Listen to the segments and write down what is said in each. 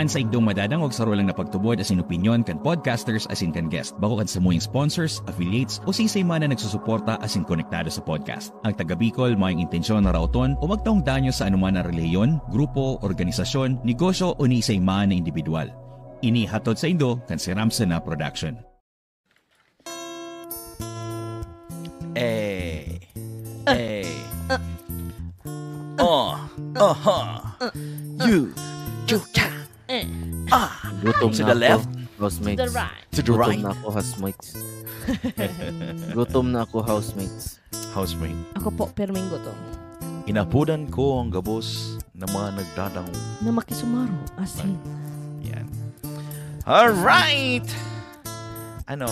Ansay dong madadangog sa rolang na pagtubod as in opinion kan podcasters as in kan guest bago kan sa muyang sponsors, affiliates o sisay man na nagsusuporta as in konektado sa podcast. Ang taga-Bicol maayong intensyon na raoton o magtaong danyo sa anuman na reliyon, grupo, organisasyon, negosyo o ni isay man na individual. Inihatod sa Indo kan si Ramsana Production. Eh. Eh. Oh. Oh. You. You can. Ah! Gutom to the left. Housemates. To the right. To the right. Gutom na ako, housemates. gutom na ako, housemates. Housemate. Ako po, perming gutom. Inapudan ko ang gabos na mga nagdadango. Na makisumaro. As in. Yan. Alright! right! Ano?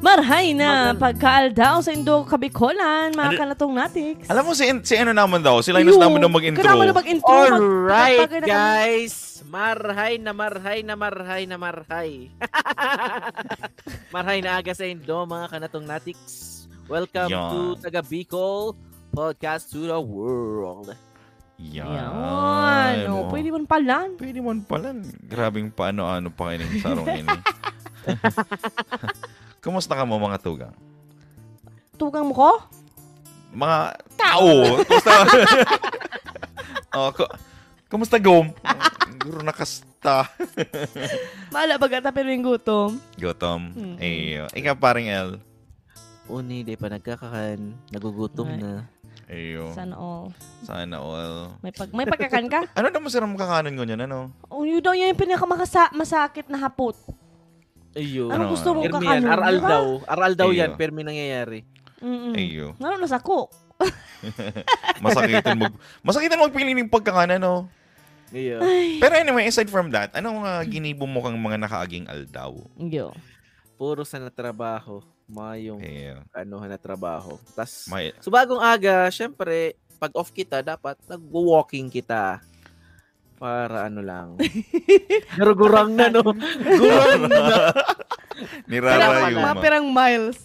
Marhay na pagkaaldaw sa Indo Kabikolan, mga ano, kalatong natiks. Alam mo, si, si ano naman daw, si Linus naman daw mag-intro. Kailangan na mag-intro. Alright, mag- guys. Marhay na marhay na marhay na marhay. marhay na aga sa Indo, mga kanatong natiks. Welcome Yon. to Taga Bicol Podcast to the World. Yan. Yan. No, oh, oh. pwede man palan. Pwede man palan. Grabing paano-ano pa kayo ng sarong ini. Kumusta ka mo mga tugang? Tugang mo ko? Mga tao. Kumusta? oh, ko, kumusta gom? Guro nakasta. Maala bagata pero yung gutom. Gutom. Mm-hmm. Eh, ikaw paring L. Uni, di pa nagkakahan. Nagugutom right. na. Ayo. Sana all. Sana all. May, pag may pagkakan ka? ano daw sir ang kakanan ko niyan? Ano? Oh, yun daw yun yung pinakamasakit na hapot. Ayo. Ano, ano gusto mo kakanin? Aral diba? daw. Aral daw Ayo. yan, permi nangyayari. mm Ayo. Lalo na sa cook. masakitin mo. masakitin magpili ng pagkakanan, no? Ayo. Pero anyway, aside from that, anong uh, ginibo mo kang mga nakaaging aldaw? Ayo. Puro sa natrabaho. Mayong yeah. ano na trabaho. Tas, May... so bagong aga, syempre, pag off kita, dapat nag-walking kita. Para ano lang. Pero gurang na, no? Gurang na. Nirarayo mo. Mga pirang miles.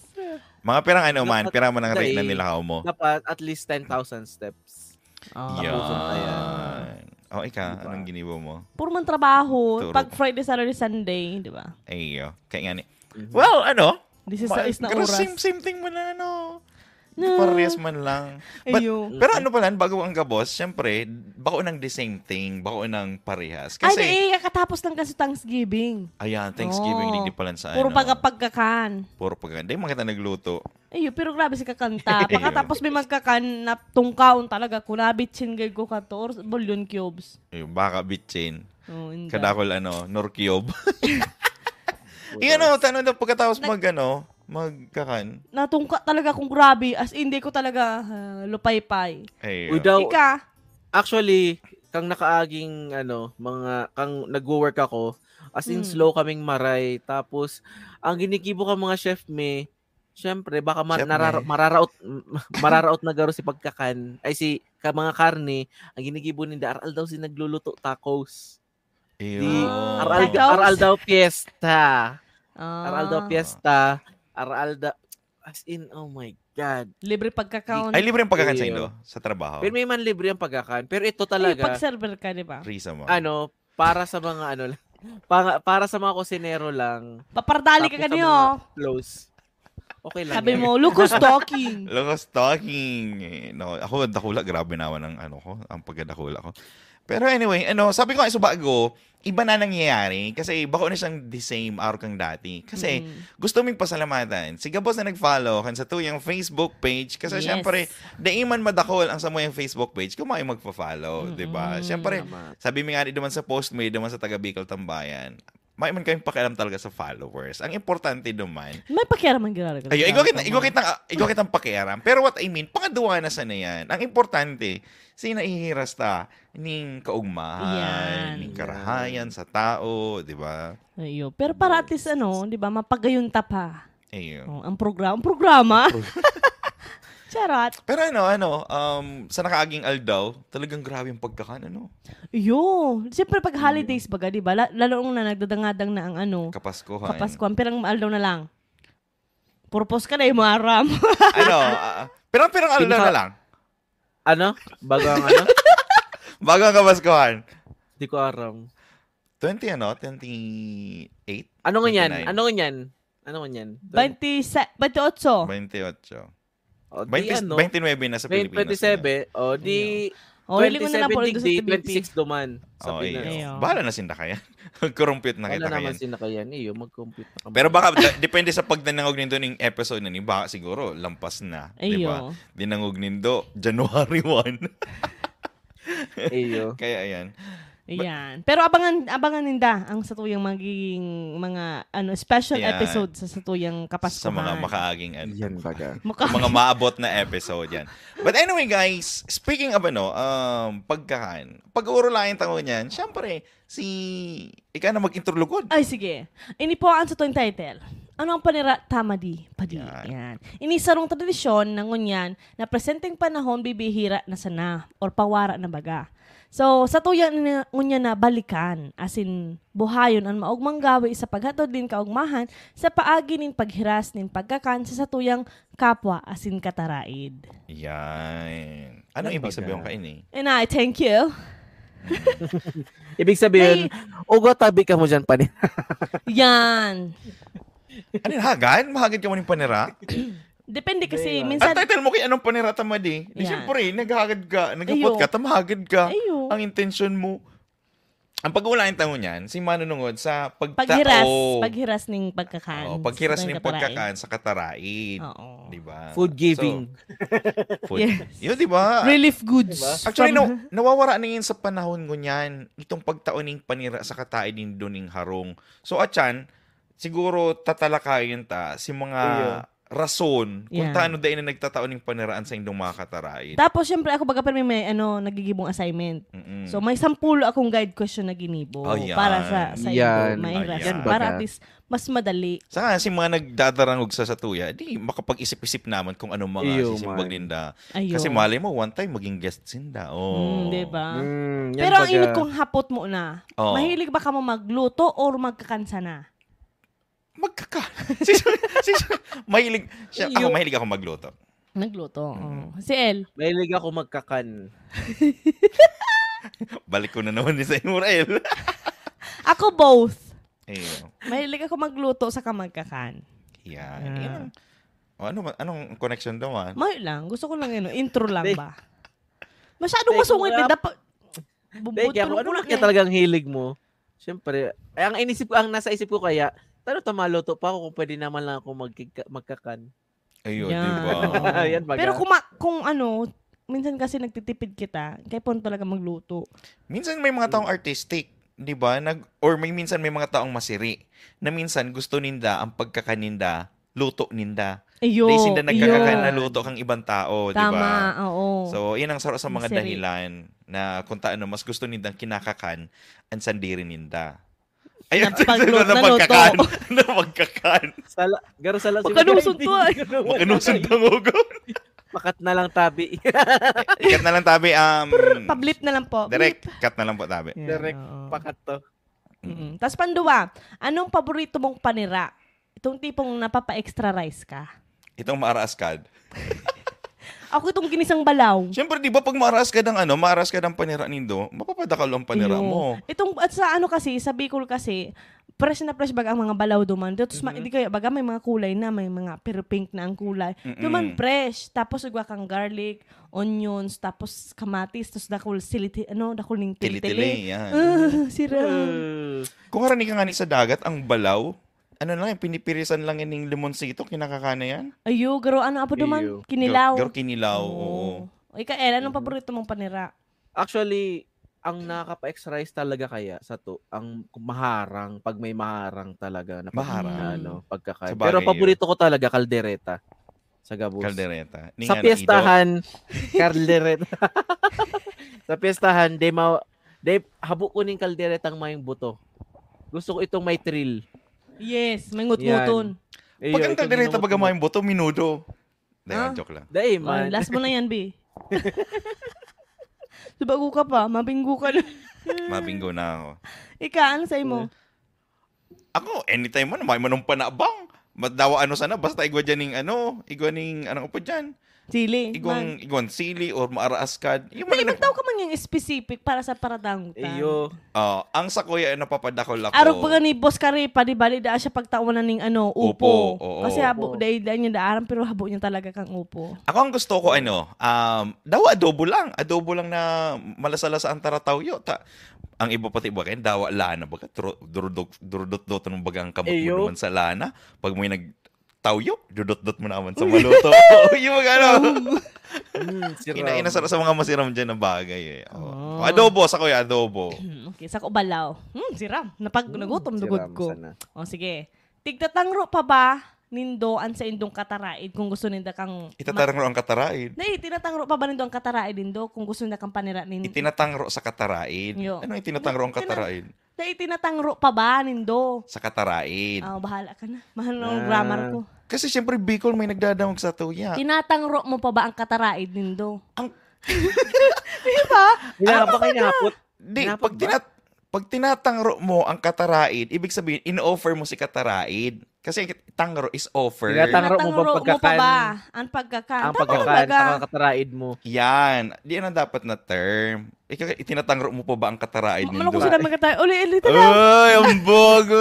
Mga pirang ano man, pirang mo ng rate na nilakaw mo. Dapat at least 10,000 steps. Oh. Yan. oh, ikaw, diba? anong ginibo mo? Puro man trabaho. Turo. Pag Friday, Saturday, Sunday, di ba? Ay, Kaya nga ni... Mm-hmm. Well, ano, 16 na oras. Same, same thing mo na, ano. No. Parehas man lang. But, Ayaw. Pero ano pala, bago ang gabos, syempre, bako ng the same thing, bako ng parehas. Kasi, Ay, eh, katapos lang kasi Thanksgiving. Ayan, Thanksgiving, oh. pala sa Puro ano. Puro pagkakan. Puro pagkakan. Hindi, makita nagluto. Ayun, pero grabe si kakanta. Pagkatapos may magkakan na tungkaon talaga, kuna bitchin gay ko or billion cubes. Ayun, baka bitchin. Oh, Kadakol ano, nor cube. Iyan ano, tanong na pagkatapos mag, ano, magkakan. Natungka talaga kung grabe. As hindi ko talaga uh, lupay-pay. Ay, ah. Ika? Actually, kang nakaaging, ano, mga, kang nag-work ako, as in, hmm. slow kaming maray. Tapos, ang ginikibo ka mga chef me, syempre, baka ma- chef narara- mararaot, mararaot na garo si pagkakan. Ay, si ka mga karne, ang ginigibo ni Daral daw si nagluluto tacos. Ew. Di, aral, aral daw fiesta. Ah. Araldo Fiesta, Araldo, as in, oh my God. Libre pagkakaon. Ay, libre ang pagkakaon sa inyo, sa trabaho. Pero may man libre ang pagkakaon. Pero ito talaga. Ay, pag-server ka, di ba? Risa mo. Ano, para sa mga ano lang. Para, para sa mga kusinero lang. Papardali ka kaniyo. Oh. Close. Okay lang. Sabi yan. mo, Lucas talking. Lucas talking. No, ako, dakula, grabe naman ang ano ko, ang pagdakula ko. Pero anyway, ano, sabi ko nga sa bago, iba na nangyayari kasi bako na siyang the same araw kang dati. Kasi mm. gusto mong pasalamatan si Gabos na nag-follow kan sa tuyang Facebook page kasi yes. syempre daiman madakol ang sa mo Facebook page kung may magfa-follow, mm-hmm. 'di ba? Syempre, sabi mi nga naman sa post mo, naman sa taga Bicol Tambayan may man kayong pakialam talaga sa followers. Ang importante naman... May pakialam ang ginagawa ko. Ayun, igokit, igokit, ng, igokit ang pakialam. Pero what I mean, pangaduwa na sa na yan. Ang importante, sinaihirasta ning kaugmahan, yan, ning karahayan yan. sa tao, di ba? Ayun. Pero para at least ano, di ba, mapagayunta pa. Ayun. Oh, ang program, programa? Ang programa. Charot. Pero ano, ano, um, sa nakaaging aldaw, talagang grabe yung pagkakan, ano? Yo, siyempre pag mm. holidays baga, di ba? Lalo na nagdadangadang na ang ano. Kapaskuhan. Kapaskuhan, pirang aldaw na lang. Purpose ka na yung maram. ano, uh, ah, pirang pirang aldaw Pinka- na lang. Ano? Bago ang ano? Bago kapaskuhan. Hindi ko aram. 20 ano? 28? Ano, ano nga yan? Ano nga yan? Ano nga yan? 28. 28. O, 29 ano, na sa Pilipinas. 27, o oh, di... Oh, 27 ko na digdi, 26 duman sa oh, Pinas. Iyo. Bahala na sinda kaya. Ah. Mag-compute na kita kaya. Bahala naman sinda kaya. Iyo, mag-compute na kami. Pero baka, depende sa pagdanangog nindo ng episode na ni, baka siguro lampas na. Di ba? Dinangog nindo, January 1. Iyo. kaya ayan. Ayan. Pero abangan abangan ninda ang satuyang magiging mga ano special yeah. episode sa satuyang kapaskuhan. Sa mga makaaging ano, yan mga maabot na episode yan. But anyway guys, speaking of ano, um, pagkain. Pag-uurulayan tayo niyan, syempre si ikaw na mag-introlugod. Ay sige. Ini po ang satuyang title. Ano ang panira tamadi di padi. Yan. yan. Inisarong tradisyon ng ngunyan na presenteng panahon bibihira na sana or pawara na baga So, sa tuyan niya, unya na balikan, as in, buhayon ang maugmang gawi sa paghatod din kaugmahan sa paagi nin paghiras nin pagkakan sa satuyang kapwa as in kataraid. Yan. Ano ibig sabihin ka ini? And I thank you. ibig sabihin, ugo tabi ka mo dyan panin. Yan. Anin hagan? Ano Mahagid ka mo ng panira? Depende kasi, Diba? minsan... Ang title mo kay anong panirata mo di? Di Yeah. Siyempre, naghagad ka, nagapot ka, tamahagad ka. Ayo. Ang intention mo. Ang pag-uulain tango niyan, si manunungod sa pagtao. Paghiras, paghiras ng pagkakaan. Oo, paghiras ng pagkakaan sa katarain. Oo. Di ba? Food giving. So, food Yes. Yun, di ba? Relief goods. Diba? Actually, from- no, nawawara na yun sa panahon ko niyan, itong pagtaoning panira sa katain din doon ng harong. So, atyan, siguro tatalakayin ta si mga rason kung yeah. taano dahil na nagtataon ng paniraan sa inyong mga katarain. Tapos, syempre, ako baga pero may ano, nagigibong assignment. Mm-mm. So, may sampulo akong guide question na ginibo Ayan. para sa, sa yan. Indo, Ayan. Para at least, mas madali. Sa kasi mga nagdadarangog sa satuya, di makapag-isip-isip naman kung anong mga Iyo, sisimbag ninda. Kasi malay mo, one time, maging guest sinda. Oh. Mm, diba? Mm, pero ang baga... kong hapot mo na, oh. mahilig ba ka mo magluto or magkakansa na? magkaka. mahilig. Siya, ako, mahilig ako magluto. Nagluto. Mm. Oh. Si El. Mahilig ako magkakan. Balik ko na naman ni sa Murel. ako both. Ayun. Mahilig ako magluto sa kamagkakan. Yeah. yeah. ano, anong connection daw naman? Ah? May lang. Gusto ko lang yun. Intro lang ba? Masyadong masungit. Eh. Dapat... Bumbuto ano ko. Ano kaya eh. talagang hilig mo? Siyempre, ay, ang inisip ko, ang nasa isip ko kaya, pero tumaluto pa ako kung pwede naman lang ako magkika- magkakan. Ayun, yeah. di ba? Pero kung, ma- kung ano, minsan kasi nagtitipid kita, kaya po talaga magluto. Minsan may mga taong artistic, di ba? Nag, or may minsan may mga taong masiri, na minsan gusto ninda ang pagkakaninda, luto ninda. Iyo, Dahil sinda nagkakakan na luto kang ibang tao, di ba? Tama, oo. So, yan ang sarap sa mga masiri. dahilan na kung taano, mas gusto ninda kinakakan, ang sandiri ninda. Ay, ang pagluto na magkakan. Na magkakan. Sala, garo sala si Makanusod to ay. Eh. Makanusod eh. ng ugo. Makat na lang tabi. Ikat na lang tabi. Um, Pablip na lang po. Direct, cut na lang po tabi. Yeah, direct, pakat to. Mm-hmm. Tapos panduwa, anong paborito mong panira? Itong tipong napapa-extra rice ka. Itong maaraskad. Ako itong ginisang balaw. Siyempre, di ba pag maras ka ng ano, maras ka ng panira nindo, mapapadakal ang panira mo. Itong, at sa ano kasi, sa Bicol kasi, fresh na fresh baga ang mga balaw duman. Tapos, mm-hmm. hindi kaya, baga may mga kulay na, may mga pero pink na ang kulay. Mm-mm. Duman fresh. Tapos, ugwa kang garlic, onions, tapos kamatis, tapos dakul siliti, ano, dakul ning tilitili. Tilitili, yan. Uh, sira. Uh. Kung harani ka nga ni sa dagat, ang balaw, ano lang, pinipirisan lang ining sito, kinakakana yan. Ayo, garo, ano apo duman? Kinilaw. Garo, kinilaw, oo. Oh. Ika, El, eh, anong mm-hmm. paborito mong panira? Actually, ang nakaka-exercise talaga kaya sa to, ang maharang, pag may maharang talaga na maharang. Na, ano, pagkakain. Pero paborito ko talaga, kaldereta. Sa gabus. Kaldereta. Ning sa piyestahan, kaldereta. sa piyestahan, de, ma- de, habo ko ning kalderetang mayong buto. Gusto ko itong may trill. Yes, may ngut-nguton. Eh, Pag ang kaganita baga mga yung buto, minudo. Dahil, Ah? joke lang. Dahil, eh, man. last mo na yan, B. Subago ka pa, mabinggo ka na. Mabingo na ako. Ika, ano sa'yo mo? Ako, anytime man, may manong panabang. Madawa ano sana, basta igwa dyan ng ano, igwa ng ano ko po dyan. Sili. Igon, man. igong sili or maaraas ka. Yung May ibang ka man yung specific para sa paradang paradangutan. Iyo. Uh, ah, ang sa kuya ay napapadakol ako. Araw pa ni Boss Karipa, di bali daan siya pagtaunan ng ano, upo. upo. Oo, Kasi habo, dahil daan niya daaran, pero habo niya talaga kang upo. Ako ang gusto ko, ano, um, daw adobo lang. Adobo lang na malasala sa antara tawyo. Ta ang iba pati iba kayo, dawa lana. Baga, durudot-dot ng baga ang kamot mo naman sa lana. Pag mo nag tawyo, dudot-dot mo naman sa maluto. yung mga ano. mm, Inaina sa, sa mga masiram dyan na bagay eh. Oh. Oh. oh adobo, sa kuya, adobo. okay, sa balaw. Hmm, siram. Napag mm, nagutom, dugod ko. O, oh, sige. Tigtatangro pa ba nindo an sa indong kataraid kung gusto ninda kang... Itatangro ang kataraid? Na, itinatangro pa ba nindo ang kataraid nindo kung gusto ninda kang panira nindo? Itinatangro sa kataraid? Yo. Ano itinatangro ang kataraid? Itinatangro na itinatangro pa ba, Nindo? Sa katarain. Oh, bahala ka na. Mahal ng Ah. grammar ko. Kasi siyempre, Bicol may nagdadamag sa tuya. Tinatangro mo pa ba ang katarain, Nindo? Ang, Hinapot ka, hinapot. di, ano pag, ba? tinat, pag tinatangro mo ang katarain, ibig sabihin, in-offer mo si katarain. Kasi tangro is offer. Tinatang- Tangro mo ba ang pagkakan? Ang pagkakan. Ang Tama pagkakan, ba? ang kataraid mo. Yan. Di yan ang dapat na term. Ikaw, itinatangro mo po ba ang kataraan niyo? Malungkot sila magkatay. Uli, ulit na Ay, ang bogo!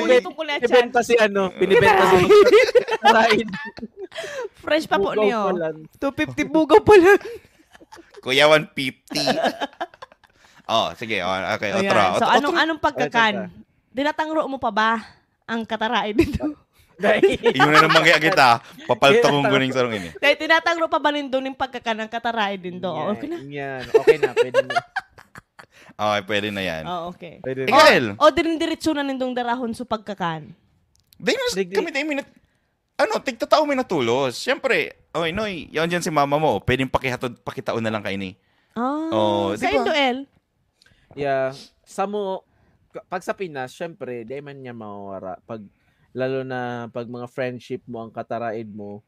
Ulitin ko na yan. Binibenta si ano. Binibenta si kataraan. Fresh pa po niyo. 250 bugaw pa lang. Kuya 150. oh, sige. Oh, okay, otro. Oh, so, oh, anong, anong pagkakan? Dinatangro mo pa ba ang katarain dito? Iyon na naman kaya kita, papalta kong guning sarong ini. Dahil tinatangro pa ba rin doon yung pagkakanang katarae din doon? Okay na. Yan, okay na, pwede na. Okay, pwede na yan. Oh, okay. Pwede na. Ikael! O, dirindiritso na nindong darahon sa pagkakan. Dahil kami tayo minat... Ano, tigtatao may natulos. Siyempre, oy, oh, noy, yan dyan si mama mo. Pwede Pwedeng pakihatod, pakitaon na lang kay ni. Ah, oh, oh sa diba? Indoel? Yeah. Sa mo, pag sa Pinas, syempre, di man niya mawara. Pag lalo na pag mga friendship mo ang kataraid mo,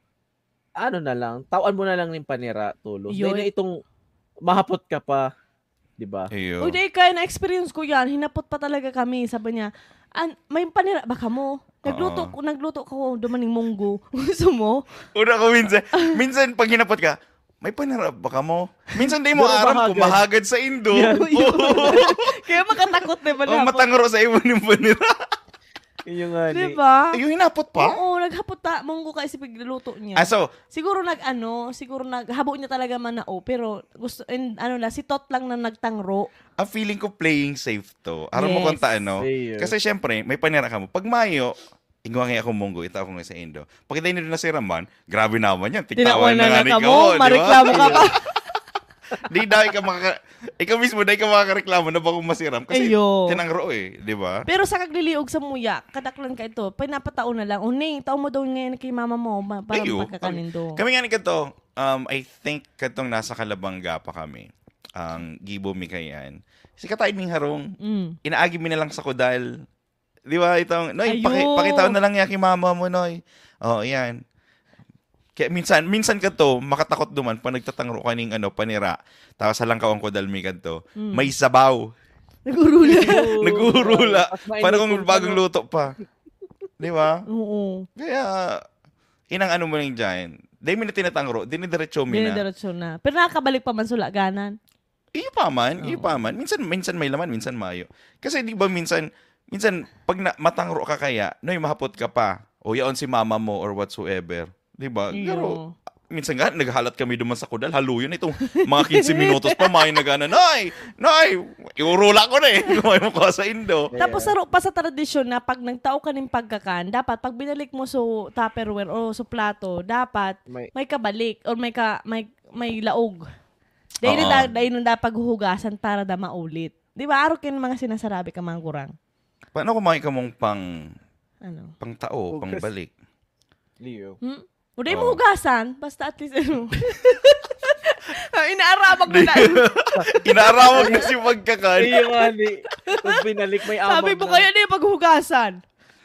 ano na lang, tawan mo na lang ng panira, tulog. Yun. Dahil na itong mahapot ka pa, di ba? o dahil kaya na-experience ko yan, hinapot pa talaga kami. Sabi niya, An, may panira, baka mo. Nagluto, ko huh nagluto ko dumaning munggo. Gusto mo? Una ko minsan, minsan pag hinapot ka, may panira baka mo. Minsan di mo aram kung bahagad sa Indo. Yeah. Oh. Kaya makatakot na ba oh, matangro sa ibon yung panira. Yun yung honey. Diba? Eh, yung hinapot pa? Oo, naghapot ta. Munggo kasi isipig luto niya. Ah, so, siguro nag ano, siguro naghabo niya talaga man manao, pero gusto, and, ano na, si Tot lang na nagtangro. Ang feeling ko playing safe to. Aron yes. mo konta ano. Kasi syempre, may panira ka mo. Pag Mayo, Ingwa nga ako munggo, ito ako nga sa Indo. Pagkita nyo na si Raman, grabe naman yan. Tignawan na, na nga ni Kamon. Mariklamo ka pa. Di na ikaw makaka... Ikaw mismo na ka makakareklamo na ba kung masiram. Kasi Ayo. tinangro eh, di ba? Pero sa kagliliog sa muya, kadaklan ka ito, Pinapatao na lang, o oh, tao mo daw ngayon kay mama mo, para parang pagkakanin do. Kami nga ni kato, um, I think katong nasa Kalabanga pa kami. Ang Gibo Mikayan. Kasi katayin ming harong. Mm. Inaagi mi na lang sa kodal. Di ba? Itong, Noy, paki, pakitaon na lang yan kay mama mo, Noy. oh, yan. Kaya minsan, minsan ka to, makatakot duman pag nagtatangro ka ning ano, panira. Tapos halang ka ang kodalmi ka to. Mm. May sabaw. Nagurula. Nagurula. Para kung bagong ano. luto pa. Di ba? Oo. Kaya, inang ano mo lang giant. Dahil mo na tinatangro, dinidiretso mo na. Dinidiretso na. Pero nakakabalik pa man sulaganan. Iyo pa man, iyo pa man. Minsan, minsan may laman, minsan mayo. Kasi di ba minsan, minsan, pag na, matangro ka kaya, no'y mahapot ka pa. O yaon si mama mo or whatsoever 'Di ba? Pero minsan nga, naghalat kami duman sa kudal. Halo yun. Itong mga 15 minutos pa, may nagana, Nay! Nay! Iurula ko na eh. Kumay mo ko sa Indo. Yeah. Tapos sa pa sa tradisyon na pag nagtao ka ng pagkakan, dapat pag binalik mo so tupperware o so plato, dapat may, may kabalik or may, ka, may, may laog. Dahil uh-huh. da, dahil na paghuhugasan para da maulit. Di ba? Araw kin mga sinasarabi ka mga kurang. Paano kumain ka mong pang... Ano? Pang tao, pang balik? Leo. Hmm? Wala mo hugasan, basta at least, ano. Ah, Inaaramag na na. Inaaramag na si magkakan. Iyo nga, ni. Pag binalik, may amag Sabi mo kaya na yung paghugasan.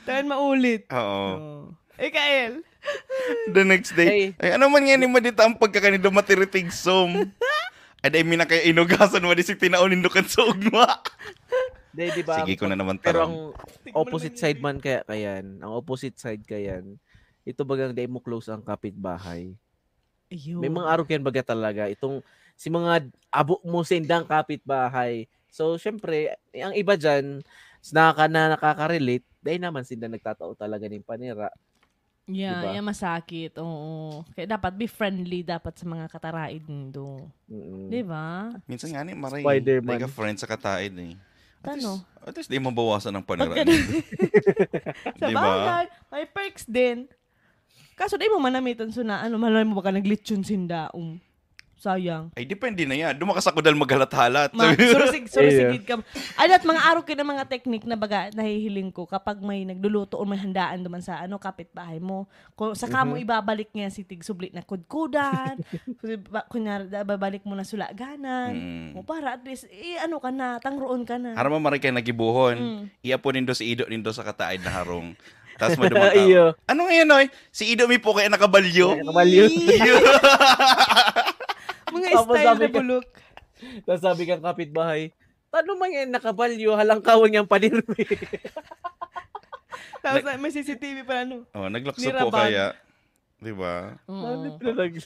Tayan maulit. Oo. Oh. Ikael. Eh, The next day. Hey. Ay, ano man nga ni Madita ang pagkakanida matiritig som. At ay mina kayo inugasan mo si tinaunin dukan sa ugma. di ba? Sige ko na naman tarong. Pero ang opposite side man kaya kayan. Ang opposite side kayan ito bagang day mo close ang kapitbahay. Ayun. May mga araw yan baga talaga. Itong si mga abo mo sa indang kapitbahay. So, syempre, ang iba dyan, nakaka na nakaka-relate, dahil naman sila nagtatao talaga ng panira. Yeah, diba? yeah, masakit. Oo. Kaya dapat be friendly dapat sa mga kataraid nito. Mm-hmm. Di ba? Minsan nga ni Maray, Spider-Man. like a friend sa kataraid eh. At ano? Least, at least di mabawasan ng panira. Di diba? ba? may perks din. Kaso di mo manamitan so na, ano, malay mo baka naglitsyon sindaong. Sayang. Ay, depende na yan. Dumakas ako dahil maghalat-halat. Ma- surusig, surusigid ka. Ano at mga araw kayo ng mga teknik na baga nahihiling ko kapag may nagluluto o may handaan duman sa ano, kapitbahay mo. Kung, saka mm-hmm. ibabalik niya si Tigsubli na kudkudan. kunyari, babalik mo na sulaganan. Mm. O para at least, eh, ano ka na, tangroon ka na. Harama maray kayo nagibuhon. Mm. Iapo nindo si Ido nindo sa kataid na harong. Tapos may dumatawa. Iyo. ano ngayon, oy? Si Ido may po kaya nakabalyo. Nakabalyo. Mga Tapos style sabi na ka- bulok. Tapos sabi kang kapitbahay, Tanong man yan, nakabalyo, halangkawan niyang panirmi. Tapos may CCTV pa ano. Oh, naglakso po kaya. Di ba? Mm. Oh. talaga?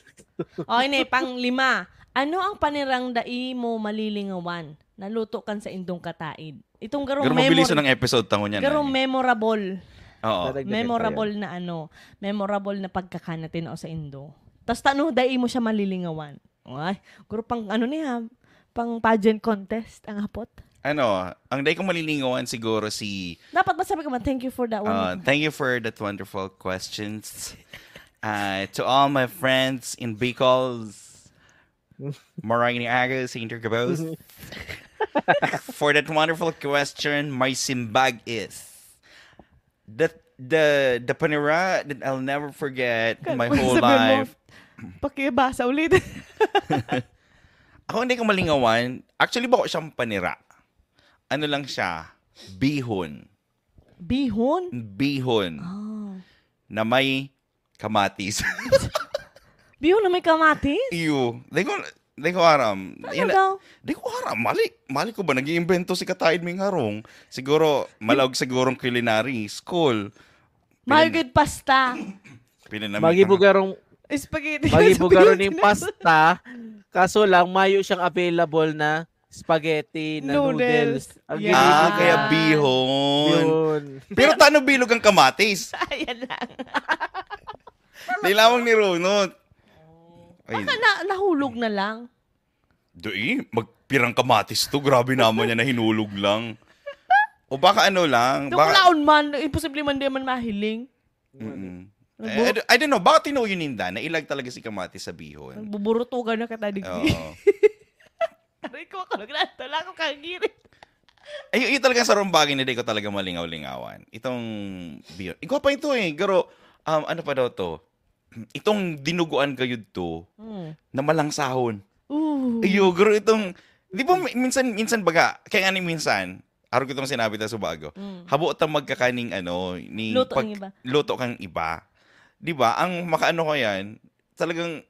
Okay pang lima. Ano ang panirang dai mo malilingawan? Naluto kan sa indong kataid. Itong garong Pero memory. mabilis ng episode tango niya. Garong memorable. Oo. memorable na ano, memorable na pagkakan natin o sa Indo. Tapos tano, dai mo siya malilingawan. Ay, guro pang ano niya, pang pageant contest ang hapot. Ano, ang day ko malilingawan siguro si... Dapat masabi ko man, thank you for that ah, one. Uh, thank you for that wonderful questions. uh, to all my friends in Bicol, Marangini Agus, Inter Gabos. for that wonderful question, my simbag is the the the panera that I'll never forget Kag- my whole life. Mo, pakibasa ulit. ako hindi ko malingawan. Actually, bako siyang panira. Ano lang siya? Bihon. Bihon? Bihon. Oh. Na may kamatis. bihon na may kamatis? Iyo. Hindi hindi ko aram. Hindi ko aram. Mali, mali ko ba? nag iimbento si Kataid Ming Harong. Siguro, malawag sigurong culinary school. Margaret pasta. Pinanamit. Magibugarong spaghetti. Magibugarong ng pasta. Kaso lang, mayo siyang available na spaghetti na noodles. noodles. Ang yeah. Ah, kaya bihon. bihon. Pero tano bilog ang kamatis? Ayan lang. Nilamang ni Ronot. Ay, Baka na, nahulog na lang. Doi, eh, magpirang kamatis to. Grabe naman niya na hinulog lang. O baka ano lang. Baka... Laon man, imposible man di man mahiling. Mm-mm. Eh, I, I, don't know, baka tinuyo ninda na ilag talaga si kamatis sa bihon. Buburutugan na katadig. Oo. Aray ko, kalaglaan tala ko kagirit. Ay, yun talaga sa rumbagin na di ko talaga malingaw-lingawan. Itong beer. Ikaw pa ito eh. Pero, um, ano pa daw to? itong dinuguan kayod to mm. na malangsahon. Ooh. Iyo, guro itong, di ba minsan, minsan baga, kaya nga ni minsan, araw ko itong sinabi ta subago, mm. habo ta magkakaning ano, ni luto, pag, iba. luto kang iba. Di ba? Ang makaano ko yan, talagang,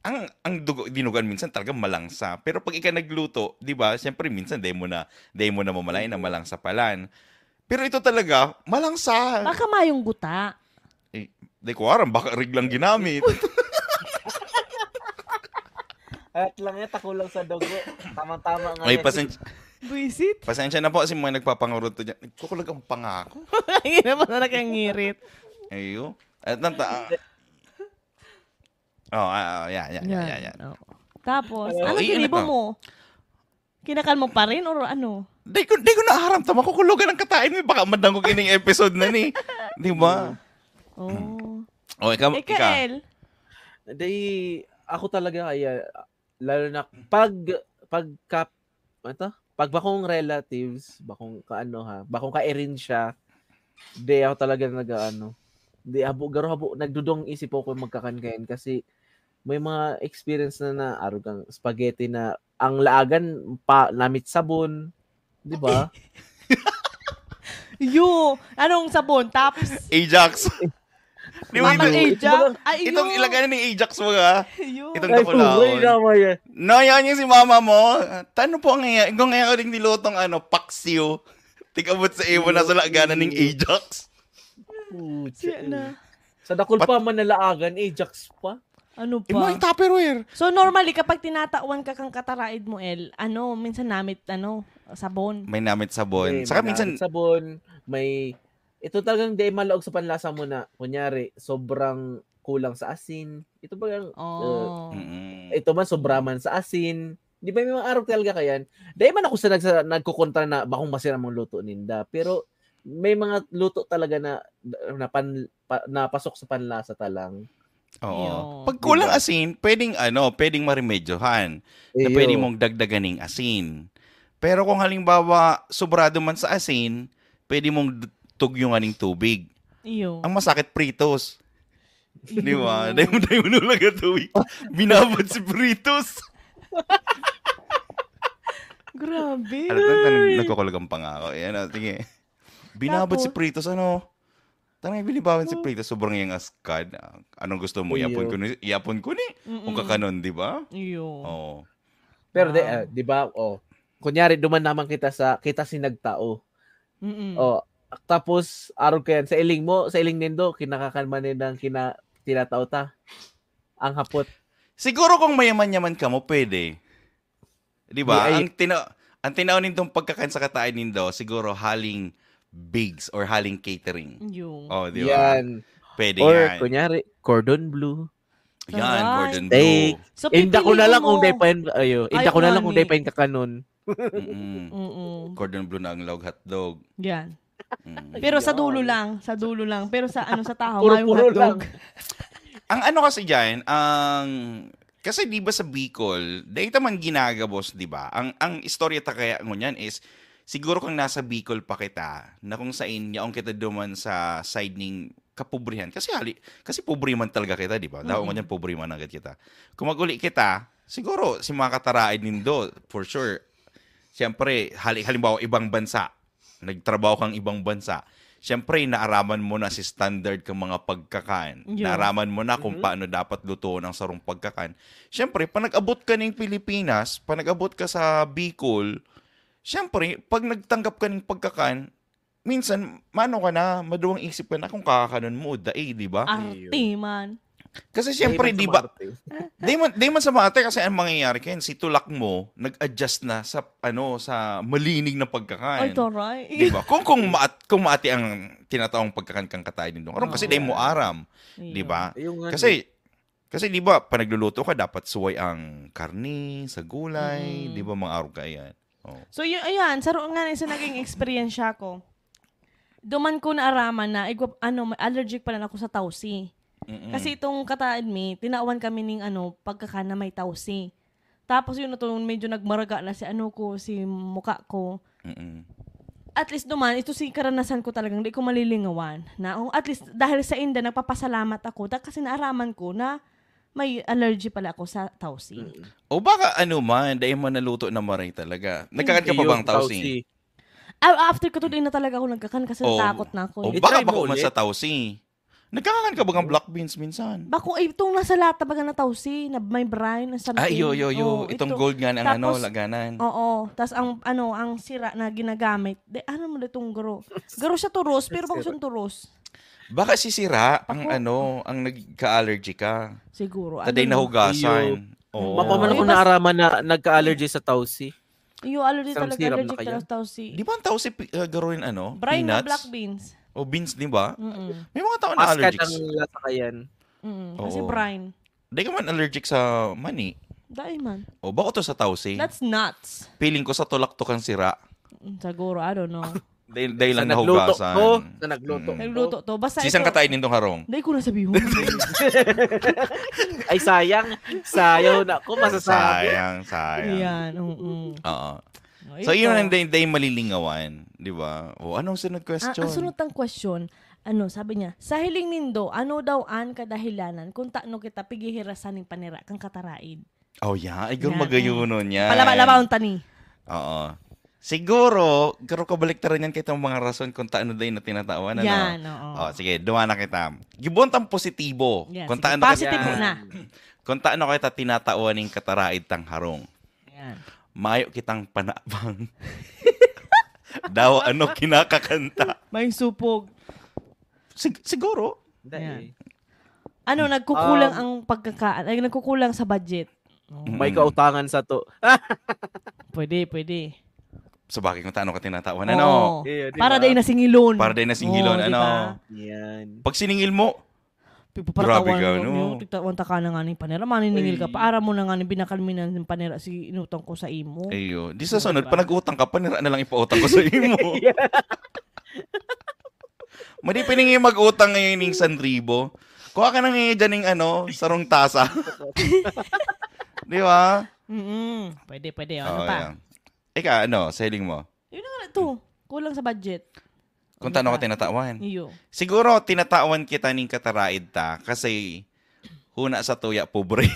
ang ang dugo, dinugan minsan talaga malangsa. Pero pag ikaw nagluto, di ba, syempre minsan demo na, demo na mamalay na malangsa palan. Pero ito talaga, malangsa. Baka mayong guta. Eh, Di ko aram, baka rig lang ginamit. At lang yan, tako lang sa dugo. Tama-tama nga. May pasensya, Buisit. pasensya na po kasi mga nagpapangurot to dyan. Nagkukulag ang pangako. Ang ina mo na nakangirit. Ayo. At nanta... oh, ah, ah, yeah, yeah, yeah, yeah, yeah. Oo. Oh. Tapos, ano Ay, init kinibo mo? Kinakalmo pa rin or ano? Di ko, di ko naaram. Tama, kukulugan ang katain mo. Baka madangog ining episode na ni. Di ba? Oh. Oh, ikaw, ikaw. ikaw. They, ako talaga ay, ah, lalo na pag, pag kap, ano Pag bakong relatives, bakong kaano ha, bakong kairin siya, di ako talaga nag-ano. Di abo, garo abo, nagdudong isip ako magkakankain kasi may mga experience na na arugang spaghetti na ang laagan pa namit sabon, di ba? Yo, anong sabon? Taps? Ajax. Di ba Ajax? Ay, Itong ilagay na ng Ajax mo ka. Yun. Itong takulaon. no, yan yung si mama mo. Tano po ang ngayon. Kung ngayon ko rin nilutong ano, paksiw. Tikabot sa ewan na sa laganan ng Ajax. Putya na. Sa dakol pa man nalaagan, Ajax pa. Ano pa? Ima Tupperware. So normally, kapag tinatawan ka kang kataraid mo, El, ano, minsan namit, ano, sabon. May namit sabon. May, Saka may minsan... sabon, may ito talagang di malaog sa panlasa mo na kunyari sobrang kulang sa asin. Ito ba yung oh. uh, mm-hmm. ito man sobraman sa asin. Di ba may mga araw talaga yan? Dahil man ako sa nagsa, nagkukontra na bakong masira mong luto ninda. Pero may mga luto talaga na na, pan, pa, napasok sa panlasa talang. Oo. Pag kulang diba? asin, pwedeng ano, pwedeng marimedyohan. Eyo. Na pwedeng mong dagdagan ng asin. Pero kung halimbawa sobrado man sa asin, pwede mong tugtog yung tubig. Iyo. Ang masakit Pritos. Di ba? Dahil mo dahil mo nulag tubig. Binabad si Pritos. Grabe. Alam ano, ano, ko, ano, nagkukulagang pangako. Yan, eh, o, sige. Binabad Tapos? si Pritos, ano? Tanay, binibawan si Pritos, sobrang yung askad. Anong gusto mo? Yapon ko ni, yapon ko ni. Kung kakanon, di ba? Iyo. Oo. Pero, di, uh, di ba, oh, kunyari, duman naman kita sa, kita sinagtao. Mm-mm. Oh, tapos, araw kayan, sa iling mo, sa iling nindo, kinakakanmanin ng kina, tinataw ta. Ang hapot. Siguro kung mayaman-yaman ka mo, pwede. Di ba? Ang, tina- ang tinaon nindong pagkakain sa katain nindo, siguro haling bigs or haling catering. Yung. Oh, di ba? Yan. Pwede or, yan. Or kunyari, cordon blue. Yan, Alright. cordon blue. So, inda ko na lang mo. kung day pa ayo, inda ko na lang kung day pa yun kakanon. Mm-mm. Mm-mm. Cordon blue na ang log hotdog. Yan. Mm. Pero sa dulo lang, sa dulo lang. Pero sa ano sa tao, puro, puro hotdog. ang ano kasi diyan, ang kasi di ba sa Bicol, dahil man ginagabos, di ba? Ang ang istorya ta kaya ngunyan is siguro kung nasa Bicol pa kita, na kung sa inyo ang kita duman sa side ning kapobrihan. Kasi hali, kasi pobre man talaga kita, di ba? Daw mm-hmm. pobre man agad kita. Kung maguli kita, siguro si mga kataraid nindo, for sure. Siyempre, hali, halimbawa ibang bansa, nagtrabaho kang ibang bansa, syempre naaraman mo na si standard kang mga pagkakan. Yeah. Naaraman mo na kung mm-hmm. paano dapat lutuin ang sarong pagkakan. Syempre, panag-abot ka ng Pilipinas, panag-abot ka sa Bicol, syempre, pag nagtanggap ka ng pagkakan, minsan, mano ka na, maduwang isip ka na kung kakakanon mo, dae, di ba? Arte, ah, man. Kasi siyempre, di ba, di man, di man sa mate kasi ang mangyayari kayo, si tulak mo, nag-adjust na sa, ano, sa malinig na pagkakain. Ay, taray. Di ba? Kung, kung, maat, kung maati ang tinatawang pagkakain kang katayin nung karon oh, kasi yeah. dahil mo aram. Yeah. Di ba? Ano- kasi, kasi di ba, pag nagluluto ka, dapat suway ang karni, sa gulay, mm. di ba, mga araw ka yan. Oh. So, yun, ayan, saroon nga sa naging experience ko. Duman ko na araman na, ano, allergic pala ako sa tausi. Mm-mm. Kasi itong kataan mi, tinawan kami ng ano, pagkaka na may tausi. Tapos yun na medyo nagmaraga na si ano ko, si muka ko. Mm-mm. At least duman, ito si karanasan ko talagang di ko malilingawan. Na, oh, at least dahil sa Inda, nagpapasalamat ako. Dahil kasi naaraman ko na may allergy pala ako sa tausi. O baka ano man, dahil mo naluto na maray talaga. Nagkakan ka pa bang tausi? Ah, After ko tuloy na talaga ako nagkakan kasi O, natakot na ako. O eh, baka I-try mo baka sa tausi. Nagkakangan ka ba ng black beans minsan? Bako, ay, itong nasa lata baga na tausi, na may brine, na something. Ay, ah, yo, yo, yo. Oh, itong ito. gold nga ang ano, laganan. Oo. Oh, oh. Tapos ang, ano, ang sira na ginagamit. De, ano mo na itong gro? Garo siya turos, pero bako siya turos. Baka sisira ang ano, ang nagka-allergy ka. Siguro. Taday ano, nahugasan. Oo. Mapaman ko naaraman na nagka-allergy sa tausi. Yung allergy Isang talaga, allergic talaga tausi. Di ba ang tausi uh, garoin ano? Brine peanuts? black beans. O beans, di ba? mm May mga tao na Muscat allergic. ang lasa ka yan. Mm, kasi Oo. brine. Di ka man allergic sa mani. Dahil man. O bako to sa tausi. That's nuts. Piling ko sa tulak to kang sira. Mm, siguro, I don't know. Dahil, dahil lang nagluto nahugasan. ko, sa nagluto ko. Mm. Nagluto to. Basta Sisang ito. katayin nitong harong. Dahil ko nasabihin. Ay sayang, sayang na ako masasabi. Sayang, sayang. Yan. Oo. Oo. Oh, so, yun ang day, day malilingawan. Di ba? O, anong sunod question? Ah, ang sunod ang question, ano, sabi niya, sa hiling nindo, ano daw an kadahilanan kung taano kita pigihirasan ng panira kang kataraid? Oh, yeah. Ay, yeah. magayo yan. Palaba-laba ang tani. Oo. Siguro, karo ka balik rin yan kitang mga rason kung taano din na tinataawan. Ano? Yan, oo. Oh, sige, duma na kita. Gibon positibo. Yan, kung taano positive kita, na. kung taano kita tinataawan ng kataraid tang harong. Yan. Mayo kitang panabang. daw ano kinakakanta. May supog. Sig- siguro. Eh. Ano, nagkukulang um, ang pagkakaan, ay, nagkukulang sa budget. Oh. May kautangan sa to. pwede, pwede. So bakit kung taano ka tinatawa Ano? oh. Yeah, diba? Para dahil na singilon. Para dahil na singilon, oh, ano? Diba? Yan. Pag siningil mo, Pipaparatawan ka, no? Tigtawan ta ka na nga ni panera. Maniningil ka pa. Ara mo na nga ni binakalminan ng panera. Si inutang ko sa imo. Ayo. Di sa sunod, pa nag-utang ka, panera na lang ipautang ko sa imo. Madi piningi mag-utang ngayon ng Sanribo. Kuha ka nang ngayon dyan ng ano, sarong tasa. Di ba? Mm-mm. Pwede, pwede. Ano oh, pa? Yeah. Ika, ano, selling mo? Yun na nga ito. Kulang sa budget. Kung tanong ka tinatawan. Iyo. Siguro tinatawan kita ning kataraid ta kasi huna sa tuya pobre.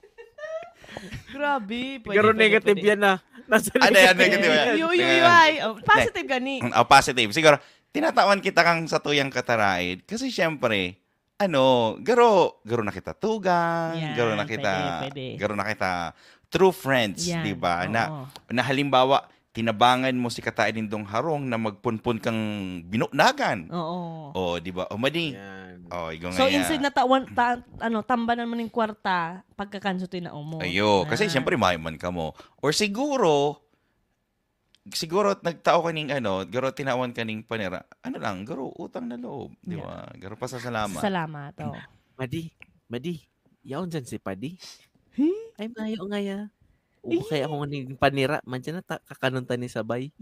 Grabe. Pwede, Pero negative pwede. yan na. Ah. Nasa ano negative yan. Iyo, iyo, iyo, ay. Oh, positive gani. Mm, oh, positive. Siguro, tinatawan kita kang sa tuyang kataraid. Kasi syempre, ano, garo, garo na kita tugang, yeah, garo na kita, pwede, pwede. garo na kita true friends, yeah. di ba? Na, na halimbawa, tinabangan mo si katainin dong harong na magpunpun kang binuknagan. Oo. O, di ba? O, madi. Oh, O, igo nga So, ya. instead na tawan, ta, ano, tambanan mo ng kwarta, pagkakanso to na mo. Ayo, kasi ah. siyempre mahiman ka mo. Or siguro, siguro nagtao ka ning ano, garo tinawan ka ning panera, ano lang, garo utang na loob, di ba? Garo pasasalamat. Salamat. Oh. Madi, Madi, yaon dyan si Padi. Ay, mayo nga ya. Okay, kaya kung naging panira, man dyan na ta- kakanunta ni sabay.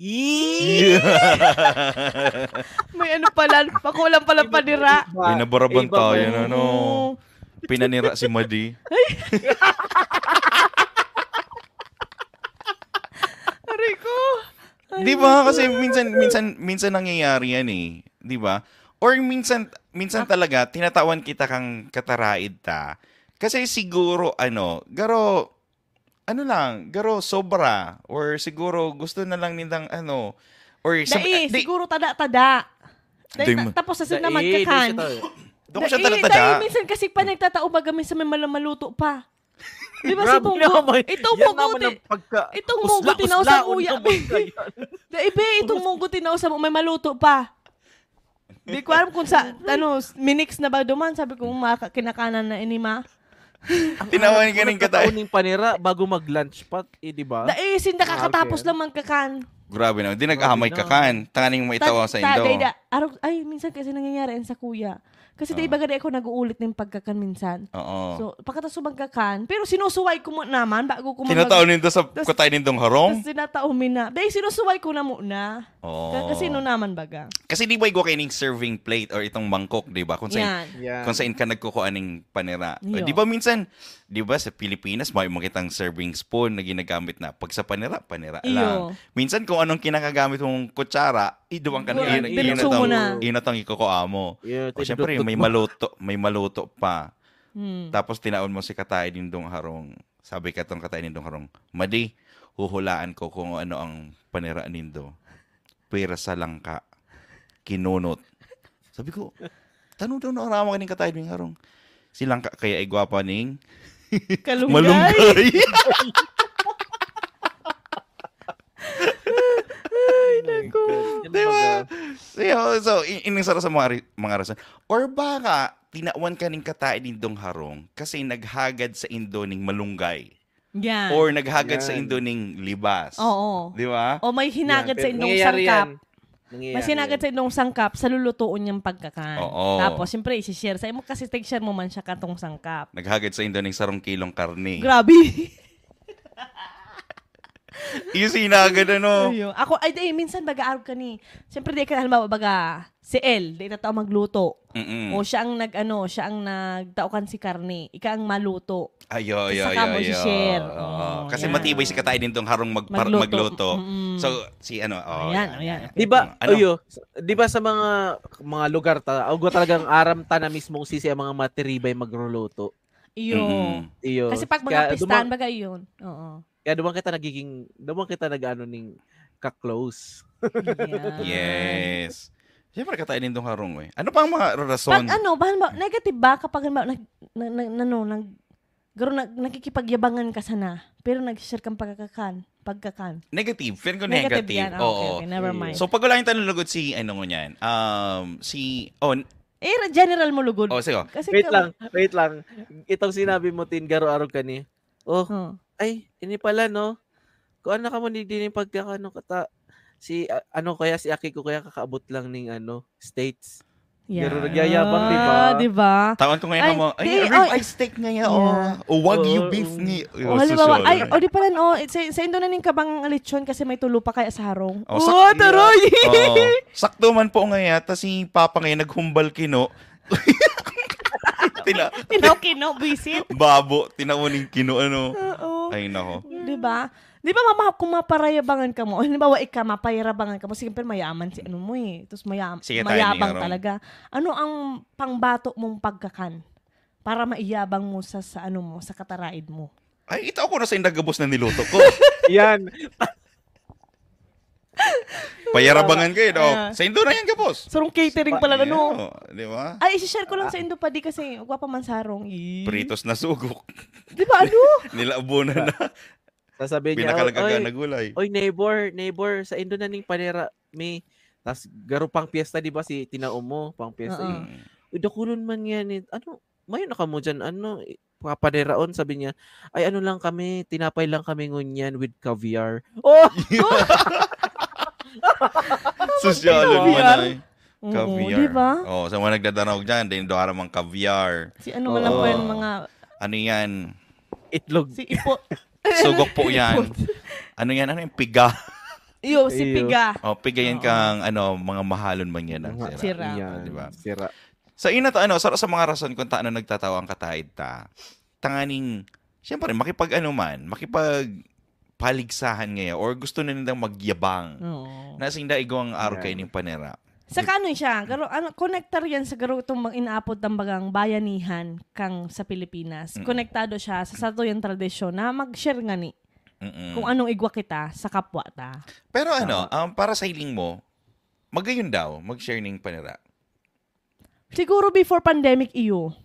May ano pala, pakulang pala panira. May nabaraban tayo na, no? Pinanira si Madi. Aray ko. Di ba? Kasi minsan, minsan, minsan nangyayari yan eh. Di ba? Or minsan, minsan talaga, tinatawan kita kang kataraid ta. Kasi siguro, ano, garo, ano lang, garo sobra or siguro gusto na lang nilang ano or sa, Dai, ah, di, siguro tada-tada. Dai, Di- tapos sa sila magkakan. Doon ko siya tada talatada. dai, minsan kasi pa nagtatao baga minsan may malamaluto pa. Di ba si Grabe Bongo? naman. Itong Yan pagka... itong Usla, Bongo tinaw sa uya. unang bangga be, itong Bongo tinaw sa may maluto pa. Di ko alam kung sa, ano, minix na ba duman. Sabi ko, kinakanan na inima. Tinawan ka rin katay. Ang eh. panira bago mag-lunch pa, eh, di ba? Naisin, eh, nakakatapos lang magkakan. Grabe na. Hindi nag-ahamay kakan. kan. Tanganing may tawa sa indo. Tagay ay, minsan kasi nangyayari sa kuya. Kasi uh. iba gani ako nag-uulit ng pagkakan minsan. Oo. So, pagkatas ko magkakan, pero sinusuway ko naman bago ko mag- Sinataon nindo sa kutay nindong harong? Tapos sinataon min na. Dahil sinusuway ko na muna. Oo. Kasi no naman baga. Kasi di ba ko kaning serving plate or itong bangkok, di ba? Kung saan, yeah. kung saan ka nagkukuaning panira. Yo. Di ba minsan, di ba sa Pilipinas, may makitang serving spoon na ginagamit na pag sa panira, panira Yo. lang. Minsan kung anong kinakagamit mong kutsara, iduwang ka na inat inatang, inatang amo. Yeah, o siyempre, may maluto, may maluto pa. Hmm. Tapos tinaon mo si Katay Dindong Harong. Sabi ka tong Katay Dindong Harong, Madi, huhulaan ko kung ano ang panira nindo. Pera sa langka. Kinunot. Sabi ko, tanong daw na arama kaning Katay Dindong Harong. Si langka kaya ay gwapa ning Kalunggay. Malunggay. so, so ining sa mga, mga rason. Or baka, tinawan ka ning katay ni Dong Harong kasi naghagad sa indo ning malunggay. Yan. Or naghagad yan. sa indo ning libas. Oo. Di ba? O may hinagad yan. sa indong sangkap. Yan. Mas sinagat sa Indong sangkap sa lulutuon niyang pagkakan. Oo. Tapos, siyempre, isi-share sa imo kasi take share mo man siya katong sangkap. Naghagad sa indoning sarong kilong karne. Grabe! Easy na agad ano. Ako, ay, di, minsan baga-araw ka ni. Siyempre, di ka, halimbawa, baga, si L, di tatao magluto. Mm-mm. O siya ang nag, ano, siya ang nagtaukan si karne. Ika ang maluto. Ayo, ayo, ayo. Saka mo share. Kasi yan. matibay si katay din tong harong mag, magluto. magluto. So, si ano, oh. Ayan, ayan. Okay. Di ba, ano? Uyo, di ba sa mga mga lugar ta, algo talagang aram ta na mismo sisi ang mga matiribay magluluto. Iyo. Mm-hmm. Iyo. Kasi pag mga Kaya, pistan, baga yun. Oo. Kaya doon kita nagiging, doon kita nag-ano ning ka-close. yeah. yes. Siyempre katainin itong harong eh. Ano pa ang mga rason? Pag ano, ba, ba negative ba kapag ba, nag, na, na, na, nag, garo, nag, nakikipagyabangan ka sana, pero nag-share kang pagkakakan, pagkakan. Negative. Feeling ko negative. negative. Yan. Oh, Oo. Okay, okay, never mind. So pag wala yung tanulugod si, ano mo niyan, um, si, oh, eh, general mo lugod. Oh, sige. Kasi wait ka, lang, wait lang. Itong sinabi mo, Tin, garo-araw ka ni. Oh, huh. Oh ay, ini pala no. Kuan na ka mo ni din pagka ano kata si uh, ano kaya si Aki ko kaya kakaabot lang ning ano states. Yeah. Pero nagyayabang, di ba? Ah, di ba? Tawan ko ngayon ay, mo, ay, di, rib oh, eye steak nga niya, yeah. o oh, oh wagyu oh, beef ni... Oh, oh, oh halimbawa, ay, o di pala, no, sa, sa indo na ning kabang lechon kasi may tulo pa kaya sa harong. Oh, sak- taroy! oh, sakto man po nga yata si Papa ngayon naghumbal kino. tina, tinaw kino, bisit. Babo, tinaw ning kino, ano. Oo. Ay, nako. Di ba? Di ba, mama, kung maparayabangan ka mo, o halimbawa, ikaw, mapayarabangan ka mo, siyempre mayaman si ano mo eh. Tapos mayam, Sige, mayabang talaga. Ano ang pangbato mong pagkakan para maiyabang mo sa, sa ano mo, sa kataraid mo? Ay, ito ako na sa indagabos na niluto ko. Yan. Payarabangan kayo, no? Oh, ah. Sa Indo na yan ka, boss. Sarong catering pala, ano? Di ba? Ay, isi-share ko lang ah. sa Indo pa di kasi man sarong. Pritos na sugok. Di ba, ano? Nilaabunan na. Sasabihin niya, Pinakalagaga na oy, gulay. oy, neighbor, neighbor, sa Indo na ning panera, may, tas garo pang piyesta, di ba, si tinao mo, pang piyesta. Oo. eh. Uy, dakulon man yan, eh. ano, mayo na ka mo dyan, ano, eh, papaderaon, sabi niya, ay ano lang kami, tinapay lang kami ngunyan with caviar. Oh! Social yung manay. Oo, caviar. Di ba? Oh, sa mga nagtatanong dyan, din doha namang caviar. Si ano man lang po yung mga... Ano yan? Itlog. Si ipo. Sugok po yan. ano yan? Ano yung piga? Iyo, si piga. Oh, piga yan kang ano, mga mahalon man yan. Ang ah. sira. Sira. di ba? Sira. Sa so, ina to, ano, sa, sa mga rason kung taano nagtatawa ang kataid ta, tanganing, syempre, makipag ano man, makipag paligsahan niya or gusto na nilang magyabang. Oo. Nasing daigo ang araw kay ning panera. Sa kanon siya, karo, ano, connector yan sa garo itong inaapod ng bagang bayanihan kang sa Pilipinas. mm Konektado siya sa sato yung tradisyon na mag-share nga ni Mm-mm. kung anong igwa kita sa kapwa ta. Pero ano, um, para sa hiling mo, magayon daw, mag-share ng panera. Siguro before pandemic iyo.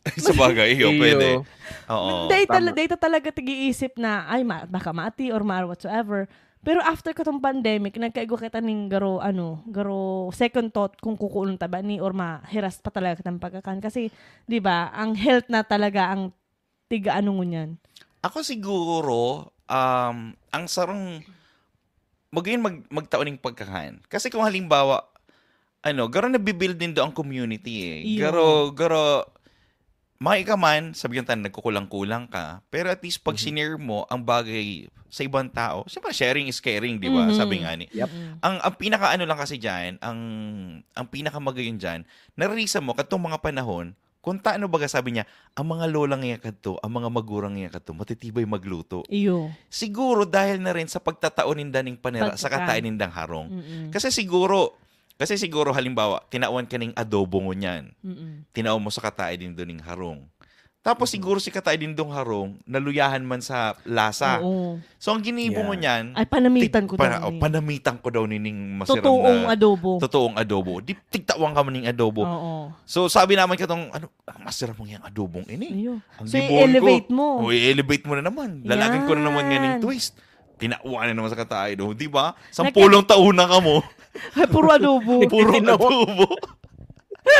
sa bagay, iyo, pwede. Oo. Data, tama. data talaga tigiisip na, ay, ma- baka maati or mar whatsoever. Pero after ko tong pandemic, nagkaigo kita ning garo, ano, garo second thought kung kukuulong ta ba ni or mahiras pa talaga kitang pagkakan. Kasi, di ba, ang health na talaga ang tiga ano ngunyan. Ako siguro, um, ang sarong, magayon mag, magtaon ng pagkakan. Kasi kung halimbawa, ano, garo na build din do ang community eh. Garo, garo, Makika man, sabihin tayo, nagkukulang-kulang ka. Pero at least pag mm-hmm. sinir mo ang bagay sa ibang tao, siyempre sharing is caring, di ba? Mm-hmm. Sabi nga ni. Yep. Ang, ang pinaka-ano lang kasi dyan, ang, ang pinaka-magayon dyan, nararisa mo katong mga panahon, kung taano baga sabi niya, ang mga lolang niya kadto, ang mga magurang niya kadto, matitibay magluto. Iyo. Siguro dahil na rin sa pagtataunin daning panira Pagtaka. sa katainin nindang harong. Mm-mm. Kasi siguro, kasi siguro halimbawa, tinauan ka ng adobo mo niyan. Mm-mm. mo sa katay din doon ng harong. Tapos siguro si katay din dong harong, naluyahan man sa lasa. Oo. So ang ginibo yeah. mo niyan, ay panamitan ko para, daw. Oh, eh. panamitan ko daw nining masirang totoong na, adobo. Totoong adobo. Di tigtawang ka man ng adobo. Oo. So sabi naman ka tong, ano, masarap mong yang adobong ini. Ayo. Ang so i-elevate mo. O oh, i-elevate mo na naman. Lalagyan ko na naman ng twist tinauan na naman sa kataido, di ba? Sampulong Nagka- taon na ka mo. Ay, puro adobo. puro adobo.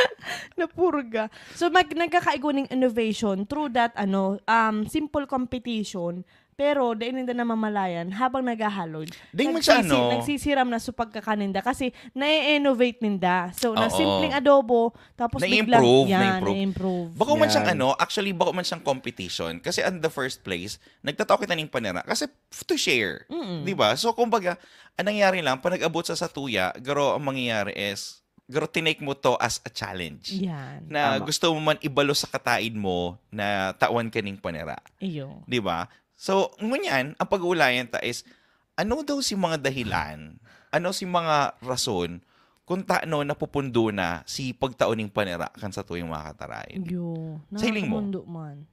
Napurga. So mag ng innovation through that ano um simple competition pero, dainin na mamalayan habang naghahalod. Ding man siya, ano? Nagsisiram na sa pagkakaninda kasi na-innovate ninda. So, na simpleng adobo, tapos biglang Na-improve, yan, na-improve. na-improve. Bako man siyang ano, actually, bako man siyang competition. Kasi on the first place, nagtatao kita ng panira. Kasi to share. Di ba? So, kumbaga, ang nangyari lang, pag nag-abot sa satuya, garo, ang mangyayari is, garo, tinake mo to as a challenge. Yan. Na Tama. gusto mo man ibalo sa katain mo na tawan ka ng panira. Iyo. Di ba? So, ngunyan, ang pag-uulayan ta is, ano daw si mga dahilan, ano si mga rason kung taano napupundo na si pagtaoning kan sa tuwing mga katarayan. Yo, sa hiling mo. Man.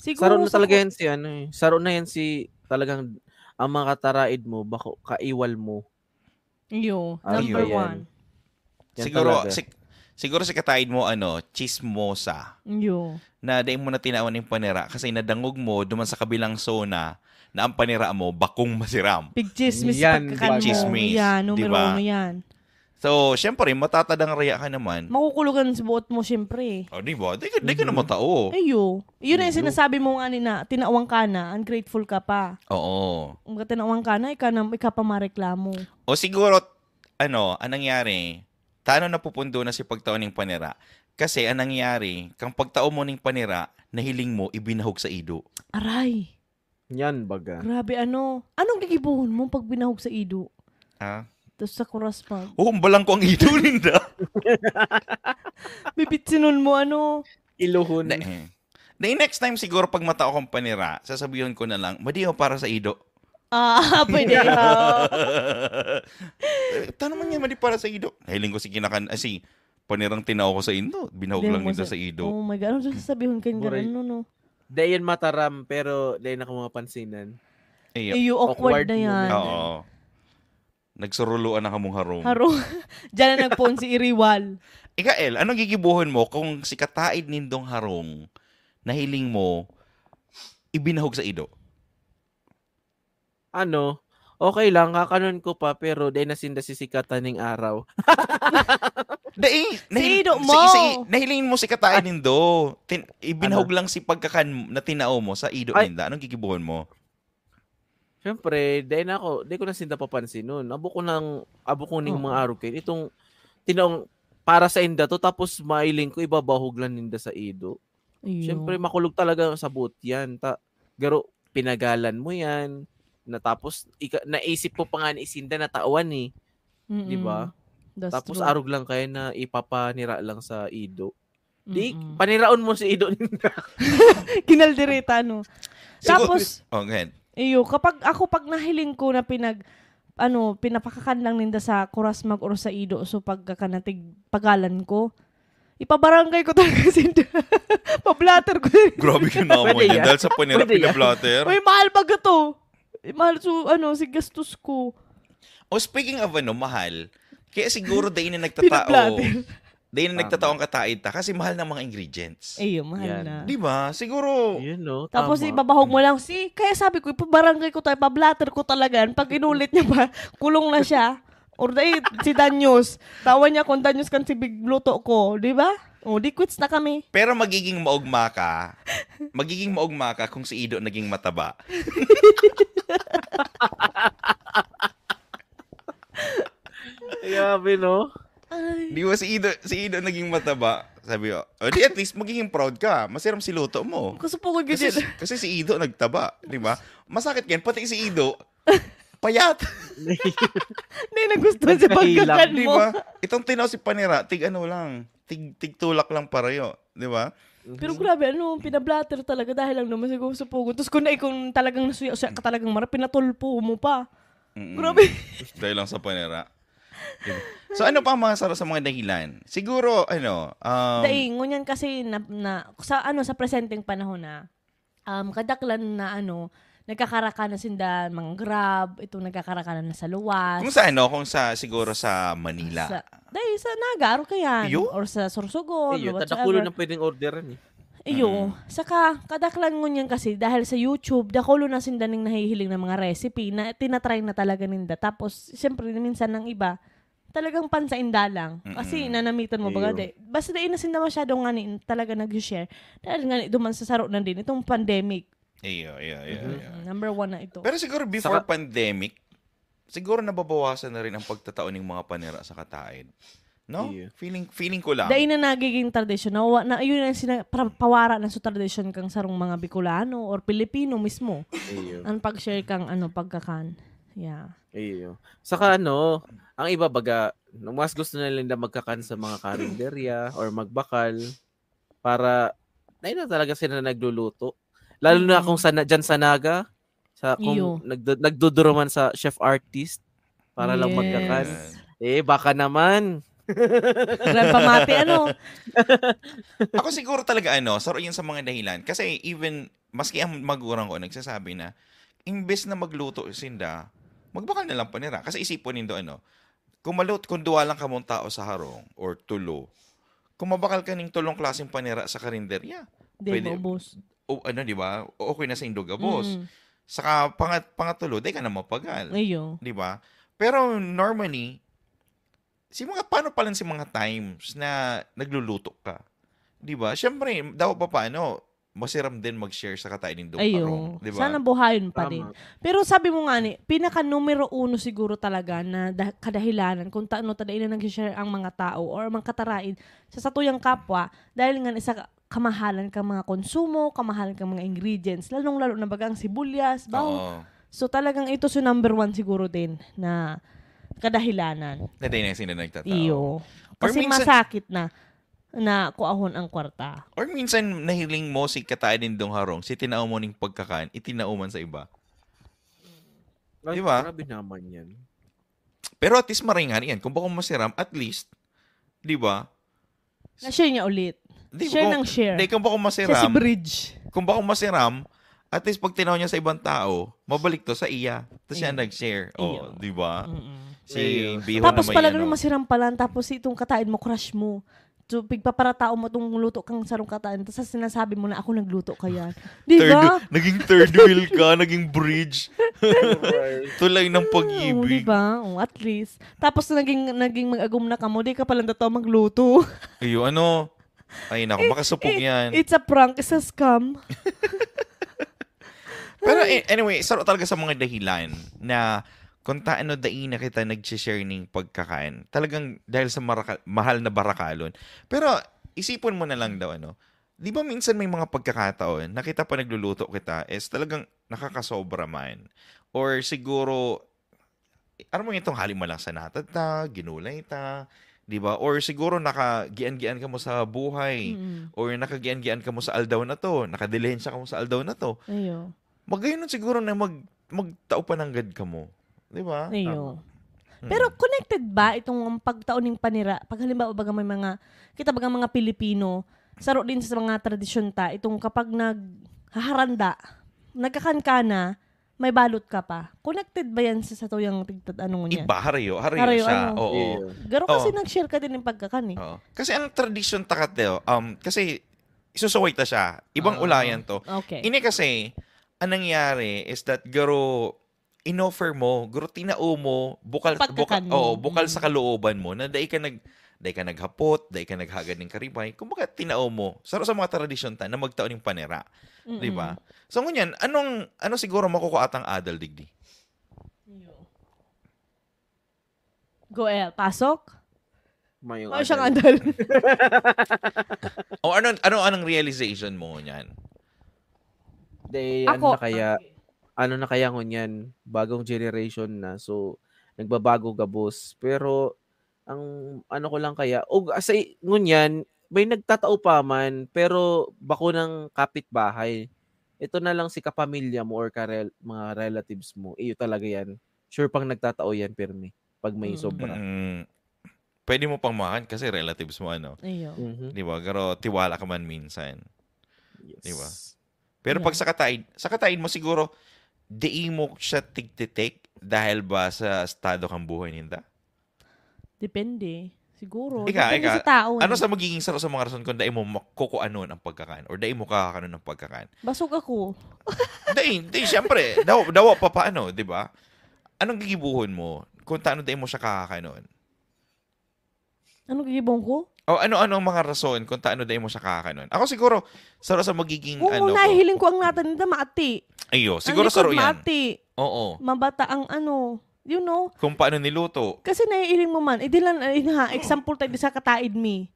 Siguro, Saron na talaga yan si ano eh. Saron na yan si talagang ang mga kataraid mo, bako, kaiwal mo. Yo, number Ayun. one. Yan. siguro, si, siguro si kataid mo, ano, chismosa. Yo na dahil mo na tinawan yung panira kasi nadangog mo duman sa kabilang zona na ang panira mo bakong masiram. Big chismis yan, pagkakano. Yan, numero diba? mo yan. So, syempre, matatadang riya ka naman. Makukulugan sa buot mo, syempre. O, oh, di ba? Di, di ka na matao. Ayo. Yun na yung sinasabi mo nga na, tinawang ka na, ungrateful ka pa. Oo. Kung ka tinawang ka na, ikaw, na, ikaw pa mareklamo. O siguro, ano, anong nangyari? Tano na pupundo na si pagtaon ng panira. Kasi ang nangyari, kang pagtao mo ning panira, nahiling mo, ibinahog sa ido. Aray. Yan baga. Grabe, ano? Anong gigibuhon mo pag binahog sa ido? Ha? Tapos sa kuras pa. Hukumbalang oh, ko ang ido, Linda. Bibitsinon mo, ano? Iluhon. Na, eh. na eh, next time siguro pag matao kong panira, sasabihin ko na lang, madiho para sa ido. Ah, pwede ho. Tanong mo niya, madi para sa ido. Hiling ko si kinakan, ah, si panirang tinaw ko sa Indo. Binahog lang nila sa Ido. Oh my God, ano siya sasabihin kayo ganun, no, no? Dayan mataram, pero dayan na mga pansinan. Ay, Ay, awkward, awkward na yan. Oo. Oh, oh. Nagsuruluan na kamong harong. Harong. Diyan na nagpon si Iriwal. Ikael, anong gigibuhon mo kung si Kataid nindong harong na hiling mo ibinahog sa Ido? Ano? okay lang, kakanon ko pa, pero dahil na si sikatan ng araw. Dahil, nahil, Sino mo? Si, si, nahilingin mo si katainin ah. do. Tin, ibinahog ano? lang si pagkakan na tinao mo sa ido Ay, ninda. Anong gigibuhon mo? Siyempre, dahil na ako, dahil ko na sinda papansin nun. Abo ko ng, abo ko ng oh. mga araw kayo. Itong, tinaong, para sa inda to, tapos mailing ko, ibabahog lang ninda sa ido. Ayun. Siyempre, makulog talaga sa boot yan. Ta, garo, pinagalan mo yan. Natapos, ika, naisip po pa nga ni Isinda na tauan eh. Mm-mm. Di ba? Tapos true. arog lang kaya na ipapanira lang sa Ido. Mm-mm. Di, paniraon mo si Ido ninda. no? Tapos, oh, ngayon. Iyo, kapag ako pag nahiling ko na pinag ano, pinapakakan lang ninda sa kuras mag or sa ido so pagkakanatig pagalan ko, ipabarangay ko talaga si Pablatter ko. Grabe ka naman yan. Dahil sa panira, pinablatter. Uy, mahal ba to? eh, mahal so, ano, si gastos ko. Oh, speaking of ano, mahal, kaya siguro dahil na nagtatao, dahil na nagtatao ang kataid ta kasi mahal ng mga ingredients. Eh, mahal Yan. na. Di ba? Siguro. Yun, no? Tapos ibabahog mo lang si, kaya sabi ko, ipabarangay ko tayo, pablatter ko talaga. Pag inulit niya ba, kulong na siya. Or dahil si Danyos. Tawa niya kung Danyos kan si Big Bluto ko. Di ba? Oh, di quits na kami. Pero magiging maugma ka. magiging maugma ka kung si Ido naging mataba. Grabe, no? Di ba si Ido, si Ido naging mataba? Sabi ko, oh, di at least magiging proud ka. Masiram si Luto mo. Gusto po ko ganyan. Kasi, kasi si Ido nagtaba, di ba? Masakit yan, pati si Ido, payat. Hindi, nagustuhan si pagkakan mo. Di ba? Itong tinaw si Panira, tig ano lang, tig, tig tulak lang pareho, di ba? Mhm. Pero grabe, ano, pinablatter talaga dahil lang naman siguro sa pugo. Tapos kung, ay, talagang nasuya, siya ka talagang marap, pinatulpo mo pa. Mm-mm. Grabe. dahil lang sa panera. Diba? So ano pa ang mga sarap sa mga dahilan? Siguro ano, um Daing, ngunyan kasi na, na sa ano sa presenteng panahon na um kadaklan na ano nagkakarakana in the mga grab, itong nagkakarakana na sa luwas. Kung sa ano, kung sa siguro sa Manila. Sa, dahil sa Naga, or kaya, or sa Sorsogon, Iyo, or tadakulo na pwedeng orderan eh. Iyo. Mm. Saka, kadaklan ko niyan kasi dahil sa YouTube, dakulo na ning nahihiling ng mga recipe na tinatry na talaga ninda. Tapos, siyempre, minsan ng iba, talagang pansainda lang. Kasi mm-hmm. nanamitan mo baga de. Basta dahil nasinda masyado nga ni, talaga nag-share. Dahil nga duman sa saro na din itong pandemic. Iyo, iyo, iyo. yeah. Number one na ito. Pero siguro before Saka- pandemic, siguro nababawasan na rin ang pagtataon ng mga panira sa kataid. No? Iyo. Feeling feeling ko lang. Dahil na nagiging tradisyon, na, na yun ang sina, pra- pawara na sa tradisyon kang sarong mga Bicolano or Pilipino mismo. Iyo. ang pag-share kang ano, pagkakan. Yeah. Iyo. Saka ano, ang iba baga, mas gusto na nila magkakan sa mga karinderya or magbakal para na talaga sila nagluluto. Lalo na kung sa dyan sa Naga, sa kung Iyo. nagdo, nagdodroman sa chef artist para yes. lang magkakan. Eh baka naman. Grand pamati ano. Ako siguro talaga ano, saro yun sa mga dahilan kasi even maski ang magulang ko nagsasabi na imbes na magluto sinda, magbakal na lang panira kasi isipon nindo ano, kung malut, kung duwa lang kamong tao sa harong or tulo, kung mabakal ka ng tulong klaseng panira sa karinderya, Di pwede, o, ano, di ba? Okay na sa Indoga, boss. Mm. Mm-hmm. Saka, pangat, pangatulo, di ka na mapagal. Ayo. Di ba? Pero normally, si mga paano pa lang si mga times na nagluluto ka. 'Di ba? Syempre, daw pa paano masiram din mag-share sa katainin doon parong, di ba? Sana buhayin pa din. Pero sabi mo nga ni, pinaka numero uno siguro talaga na dah- kadahilanan kung taano tadain na nag-share ang mga tao or mga katarain sa satuyang kapwa dahil nga isa kamahalan ka mga konsumo, kamahalan ka mga ingredients, lalong-lalo na bagang sibulyas, bawang. Oo. So talagang ito so number one siguro din na kadahilanan. Na din na sila nagtatao. Iyo. Kasi minsan, masakit na na kuahon ang kwarta. Or minsan nahiling mo si din dong harong, si tinao mo ning pagkakan, itinauman sa iba. Like, Di ba? Grabe naman yan. Pero at least maringan yan. Kung baka masiram, at least, di ba? Na-share niya ulit. Di, share kung, ng share. Di, kung ba kung masiram, Siya si Bridge. Kung ba kung masiram, at least pag tinaw niya sa ibang tao, mabalik to sa iya. Tapos siya nag-share. Oh, di ba? Si Biho Tapos pala ano. masiram pala, tapos itong katain mo, crush mo. So, pigpaparatao mo itong luto kang sarong sarungkataan, tapos sinasabi mo na ako nagluto kaya. Di ba? naging third wheel ka, naging bridge. Tulay ng pag-ibig. Di ba? Oh, at least. Tapos naging, naging mag-agum na ka mo, di ka pala totoo magluto. Ayo, ano? Ay, nako, it, makasupog it, yan. It's a prank. It's a scam. Pero eh, anyway, sarap talaga sa mga dahilan na kung taano daina kita nag-share ng pagkakain. Talagang dahil sa maraka- mahal na barakalon. Pero isipin mo na lang daw ano, di ba minsan may mga pagkakataon nakita pa nagluluto kita is talagang nakakasobra man. Or siguro, alam mo itong halimala sa natata, ginulay ta, 'di ba? Or siguro nakagian-gian ka mo sa buhay mm-hmm. or nakagian-gian ka mo sa aldaw na 'to, nakadilihensya ka mo sa aldaw na 'to. Ayo. Magayon siguro na mag magtao pananggad ka mo. 'Di ba? Ayo. Mm. Pero connected ba itong pagtaoning panira? Pag halimbawa baga may mga kita baga mga Pilipino, saro din sa mga tradisyon ta itong kapag nag naghaharanda, nagkakankana, may balot ka pa. Connected ba yan sa sa tuyang tigtad anong niya? Iba, hariyo. Hariyo, hariyo siya. Ano? Oo. Yeah. Garo kasi oh. nag-share ka din ng pagkakan eh. Oo. Kasi ang tradition takateo, eh, oh, um, kasi isusaway ta siya. Ibang uh, ulayan to. Okay. Ini kasi, ang nangyari is that garo inoffer mo, garo tinao mo, bukal, bukal, oh, bukal mm. sa kalooban mo, na dai ka nag, Day ka naghapot, day ka naghagad ng karibay. Kumbaga, tinao mo. Saro sa mga tradisyon ta na magtaon ng panera. Mm-hmm. Di ba? So, ngunyan, anong, ano siguro makukuha atang adal, Digdi? Goel, pasok? May ano siyang andal. o ano, ano anong realization mo niyan? They, ano na kaya, ah, okay. ano na kaya ngunyan, bagong generation na. So, nagbabago gabos. Pero, ang ano ko lang kaya, og asa ngunyan, may nagtatao pa man pero bako ng kapitbahay. Ito na lang si kapamilya mo or karel, mga relatives mo. Iyo talaga yan. Sure pang nagtatao yan, Permi. Pag may mm. sobra. Mm-hmm. Pwede mo pang makan kasi relatives mo ano. Iyo. Mm-hmm. Di ba? Pero tiwala ka man minsan. Yes. Di ba? Pero yeah. pag sa katain, sa katain mo siguro, di mo siya tigtitik dahil ba sa estado kang buhay ninda? Depende. Siguro. Ika, Depende ika. sa tao. Ano eh. sa magiging saro sa mga rason kung dai mo makukuanon ang pagkakan or dai mo kakakanon ang pagkakan? Basog ako. dai, dai, syempre. Daw, daw pa paano, di ba? Anong gigibuhon mo kung taano dai mo siya kakakanon? Ano gigibuhon ko? O oh, ano-ano ang mga rason kung taano dahil mo siya kakakanon? Ako siguro, saro sa magiging Kung ano. Kung nahihiling ko ang natin na maati. Ayo, siguro saro yan. maati. Oo. Mabata ang ano. You know? Kung paano niluto. Kasi naiiring mo man. Eh, di lang, eh, nga, example tayo sa kataid mi.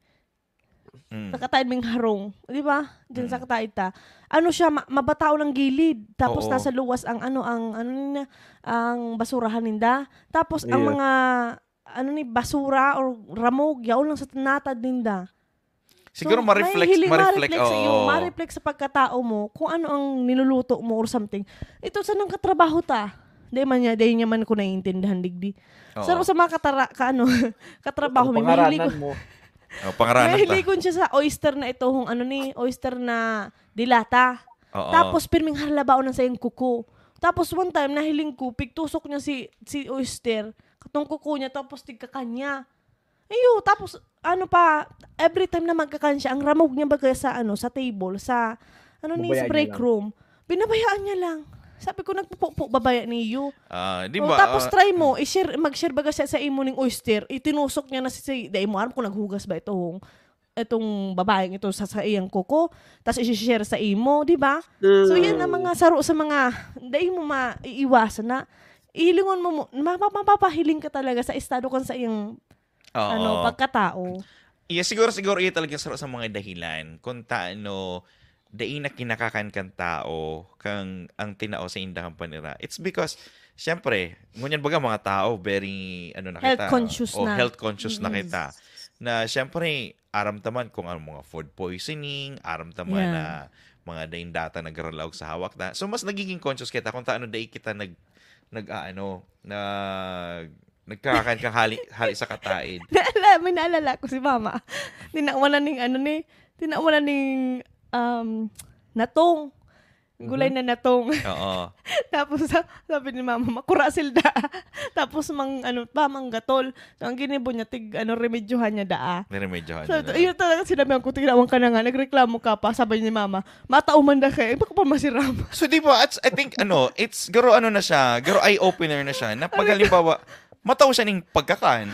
Mm. Sa kataid ming harong. Di ba? Diyan mm. sa kataid ta. Ano siya, ma- mabatao ng gilid. Tapos Oo. nasa luwas ang ano, ang, ano niya, ang basurahan ninda. Tapos yeah. ang mga, ano ni, basura or ramog, yaon lang sa natad ninda. Siguro so, ma-reflect, hili, ma-reflect, ma-reflect oh. sa iyo, ma-reflect sa pagkatao mo kung ano ang niluluto mo or something. Ito sa nang katrabaho ta. Day man niya, day niya man ko naiintindihan digdi. Oh. Saro sa mga katara, ka, ano, katrabaho, may mahili ko. Mo. Oh, pangaranan Mahilig ko siya sa oyster na ito, hung ano ni, oyster na dilata. Oh, Tapos, oh. pirming halabao na sa yung kuko. Tapos, one time, nahiling ko, pigtusok niya si, si oyster, katong kuko niya, tapos tigka kanya. Ayo, tapos ano pa, every time na magkakan siya, ang ramog niya baga sa ano, sa table, sa ano ni break room, binabayaan niya lang. Sabi ko, nagpupupo babaya Yu. Ah, di oh, ba? O, tapos ah, try mo, i-share, mag-share baga siya sa imo ning oyster, itinusok niya na si, si dahil mo alam kung naghugas ba ito, itong itong babaeng ito sa sa iyang kuko, tapos i-share sa imo, di ba? Mm. So yan ang mga saro sa mga dahil mo maiiwasan na ilingon mo, mapapahiling ka talaga sa estado kan sa iyang ano, Oo. ano, pagkatao. Yeah, siguro siguro iya talaga saro sa mga dahilan kung taano daing na kinakakan kan tao kang ang tinao sa indahang panira. It's because syempre, ngunyan baga mga tao very ano na kita. Health conscious o, oh, na. health conscious mm-hmm. na kita. Na syempre, aramtaman kung ano mga food poisoning, aramtaman yeah. na mga daing data nagralaw sa hawak na. So mas nagiging conscious kita kung taano day kita nag nag aano ah, na, nagkakain kang hali, hali sa kataid. naalala, may naalala ko si mama. Tinawalan ning ano ni, tinawalan ning um, natong. Gulay mm-hmm. na natong. Oo. Tapos sabi ni mama, makura silda. Tapos mang ano pa, mang gatol. So, ang ginibo niya, tig, ano, remedyohan niya daa. Remedyohan so, niya. Yun talaga sinabi ko, tinawan ka na nga, nagreklamo ka pa. Sabi ni mama, matauman na kayo, eh, baka pa masiram. So di ba, I think, ano, it's, garo ano na siya, garo eye-opener na siya, na pag mataw siya ng pagkakan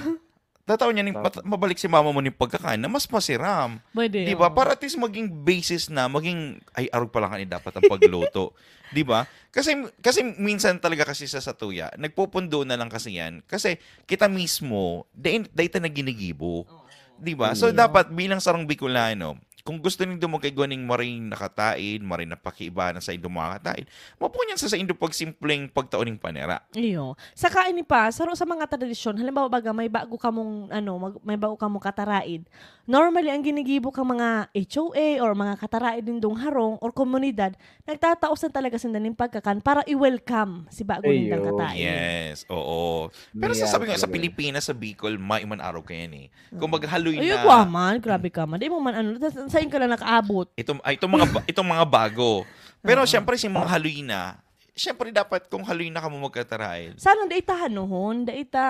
tataw niya, ning, mat- mabalik si mama mo ng pagkakain na mas masiram. Pwede. Di ba? Oh. Para at least maging basis na, maging, ay, arog pala kanin dapat ang pagluto. di ba? Kasi, kasi minsan talaga kasi sa satuya, nagpupundo na lang kasi yan. Kasi kita mismo, dahil na ginigibo. Oh. Di ba? So, dapat bilang sarang Bicolano, kung gusto nindo mo kay guaning maring nakatain, maring napakiiba na sa indo makatain, mapunyan sa sa indo pag simpleng pagtaoning panera. Iyo. Sa kain ni pa, saro sa mga tradisyon, halimbawa baga may bago ka mong, ano, mag, may bago ka mong kataraid. Normally, ang ginigibo ka mga HOA or mga kataraid din dong harong or komunidad, nagtataosan talaga sinda ng pagkakan para i-welcome si bago Iyo. nindang kataraid. Yes, oo. Pero yeah, sa sabi sa Pilipinas, sa Bicol, maiman araw ka yan eh. Kung maghaloy mm. na... Ay, man, grabe ka man. Di mo man ano, saan ka lang nakaabot? Itong, ay, ah, itong, mga, itong mga bago. Pero uh-huh. siyempre, si mga haluin siyempre dapat kung haluin ka mo magkatarail. Sana da ita hanuhon, da ita,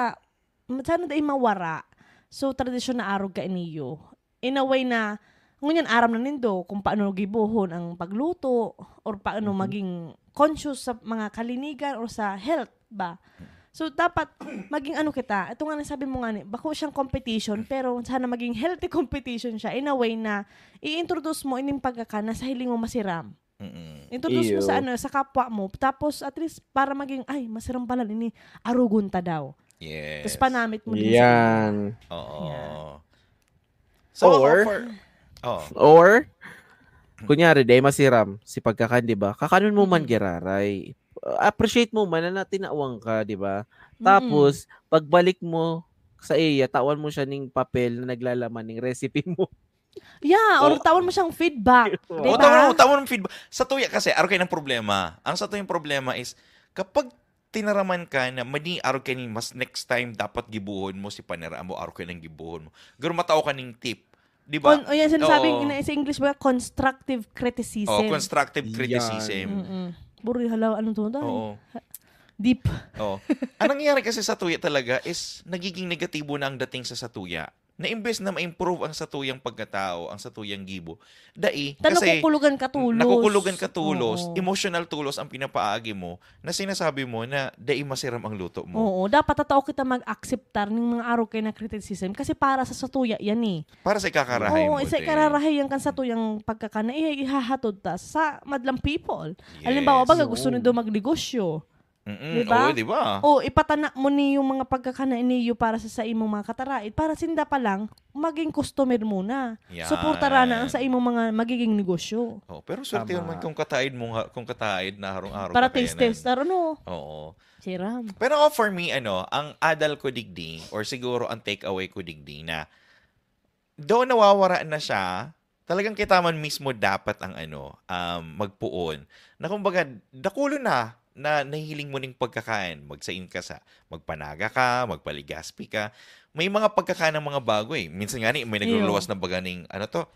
sana da mawara. So, tradisyon na arog ka iniyo. In a way na, ngunyan aram na nindo kung paano gibuhon ang pagluto or paano mm-hmm. maging conscious sa mga kalinigan or sa health ba. Mm-hmm. So, dapat maging ano kita. Ito nga sabi mo nga, bako siyang competition, pero sana maging healthy competition siya in a way na i-introduce mo inimpaga ka na sa hiling mo masiram. Mm-mm. Introduce Ew. mo sa ano, sa kapwa mo. Tapos, at least, para maging, ay, masiram pala ni Arugunta daw. Yes. Tapos panamit mo din. Yan. Oo. So, or, for, oh. or, kunyari, day masiram, si pagkakan, di ba? Kakanon mo man giraray appreciate mo man na tinawang ka, 'di ba? Mm-hmm. Tapos pagbalik mo sa iya, tawan mo siya ning papel na naglalaman ng recipe mo. Yeah, or oh. tawan mo siyang feedback. Diba? Oh, tawan mo, tawan mo feedback. Sa tuya kasi, araw kayo ng problema. Ang sa tuyang problema is, kapag tinaraman ka na mani araw ka mas next time dapat gibuhon mo si panera mo araw ka ng gibuhon mo. Garo matao ka ning tip. Di ba? Oh, yan, sinasabing oh. in, sa English ba, constructive criticism. Oh, constructive criticism. Yan. Mm-mm. Puro ano to? tunay? Oo. Deep. Oo. Ang nangyayari kasi sa tuya talaga is nagiging negatibo na ang dating sa satuya na imbes na ma-improve ang satuyang pagkatao, ang satuyang gibo, dai, Ta kasi nakukulugan ka tulos. Nakukulugan ka tulos, Oo. emotional tulos ang pinapaagi mo na sinasabi mo na dai masiram ang luto mo. Oo, dapat tatao kita mag-acceptar ng mga araw kay na criticism kasi para sa satuya yan eh. Para sa ikakarahay Oo, mo. isa din. ikararahay yan kan satuyang pagkakana, eh, ihahatod ta sa madlang people. Yes. Alimbawa, baga gusto nyo daw magnegosyo. Mm-mm. Diba? Oo, diba? O, ipatanak mo ni yung mga pagkakanain niyo para sa sa imong mga kataraid. Para sinda pa lang, maging customer muna. Yan. Suporta na ang sa imong mga magiging negosyo. Oh, pero swerte man kung kataid mo kung kataid na harong-araw Para taste test no. Oo. Siram. Pero oh, for me ano, ang adal ko digdi or siguro ang take away ko digdi na do nawawara na siya, talagang kitaman mismo dapat ang ano, um, magpuon. Na kumbaga, dakulo na na nahiling mo ng pagkakain. Magsain ka sa magpanaga ka, magpaligaspi ka. May mga pagkakain ng mga bago eh. Minsan nga ni, may nagluluwas na baganing ano to,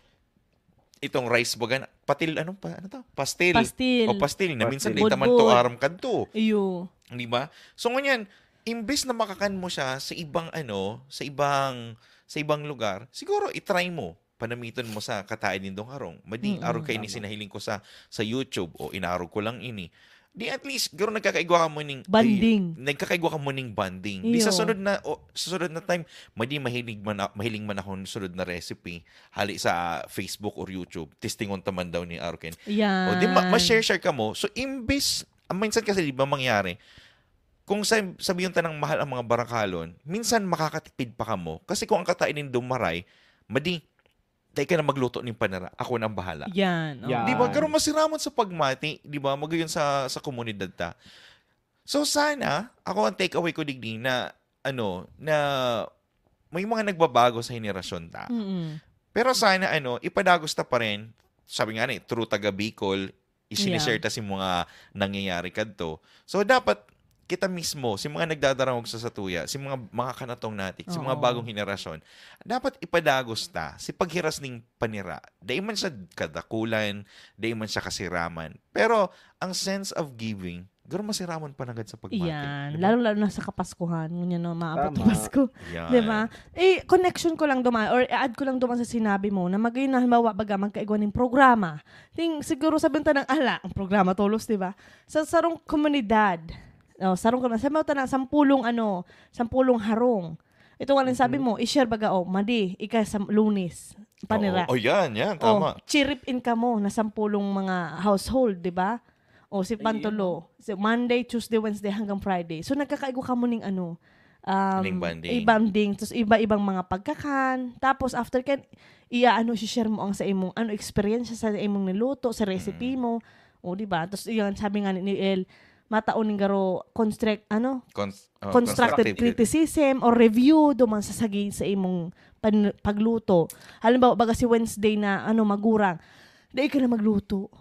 itong rice baga, patil, anong pa, ano to? Pastil. Pastil. O pastil, na minsan pastil. itaman to aram kadto. Iyo. Di ba? So nganyan, imbes na makakan mo siya sa ibang ano, sa ibang sa ibang lugar, siguro i-try mo panamiton mo sa katain nindong harong. Madi mm-hmm. araw kay ni sinahiling ko sa sa YouTube o inaro ko lang ini di at least garo nagkakaigwa ka mo ning eh, banding. Ay, nagkakaigwa ka mo ning banding. Iyo. Di sa sunod na o, sa sunod na time, madi mahilig man mahiling man ako sunod na recipe hali sa Facebook or YouTube. Testing on taman daw ni Arken. Yan. O di ma- ma-share share ka mo. So imbis ang mindset kasi di ba mangyari kung sabi, sabi yung tanang mahal ang mga barakalon, minsan makakatipid pa ka mo. Kasi kung ang katainin dumaray, madi Tay ka na magluto ng panara. Ako nang bahala. Yan. Oh. Di ba? Karoon masiramon sa pagmati. Di ba? Magayon sa, sa komunidad ta. So sana, ako ang takeaway ko digdi na, ano, na may mga nagbabago sa henerasyon ta. Mm-hmm. Pero sana, ano, ipadagos ta pa rin. Sabi nga ni, true taga Bicol, isinishare yeah. ta si mga nangyayari kadto. So dapat kita mismo, si mga nagdadarangog sa satuya, si mga mga kanatong natik, si mga bagong henerasyon, dapat ipadagos ta si paghiras ning panira. Dahil man siya kadakulan, dahil man siya kasiraman. Pero ang sense of giving, Garo masiraman pa agad sa pagmati. Yan. Diba? Lalo-lalo na sa Kapaskuhan. Ngunyan no, maabot Tama. Pasko. Yan. Diba? Eh, connection ko lang duman, or add ko lang duman sa sinabi mo, na magay na halimbawa, baga magkaigwan ng programa. Think, siguro sa ta ng ala, ang programa tulos, diba? Sa sarong komunidad, No, oh, sarong ka na. Sa mawta na, sampulong ano, sampulong harong. Ito nga mm-hmm. sabi mo, i-share baga, oh, madi, ika sa lunis. Panira. Oh, oh, yan, yan, oh, tama. Oh, chirip in ka mo na sampulong mga household, di ba? O, oh, si Pantolo. Ano? Si Monday, Tuesday, Wednesday, hanggang Friday. So, nagkakaigo ka mo ning ano, um, Ling bonding. i tapos iba-ibang mga pagkakan. Tapos, after kan, iya ano si-share mo ang sa imong, ano, experience sa imong niluto, sa recipe mm. mo. O, oh, di ba? Tapos, yan, sabi nga ni El, mataon garo construct ano Cons- oh, constructed, criticism or review duman sa saging sa imong pan- pagluto halimbawa baga si Wednesday na ano magurang dai ka na magluto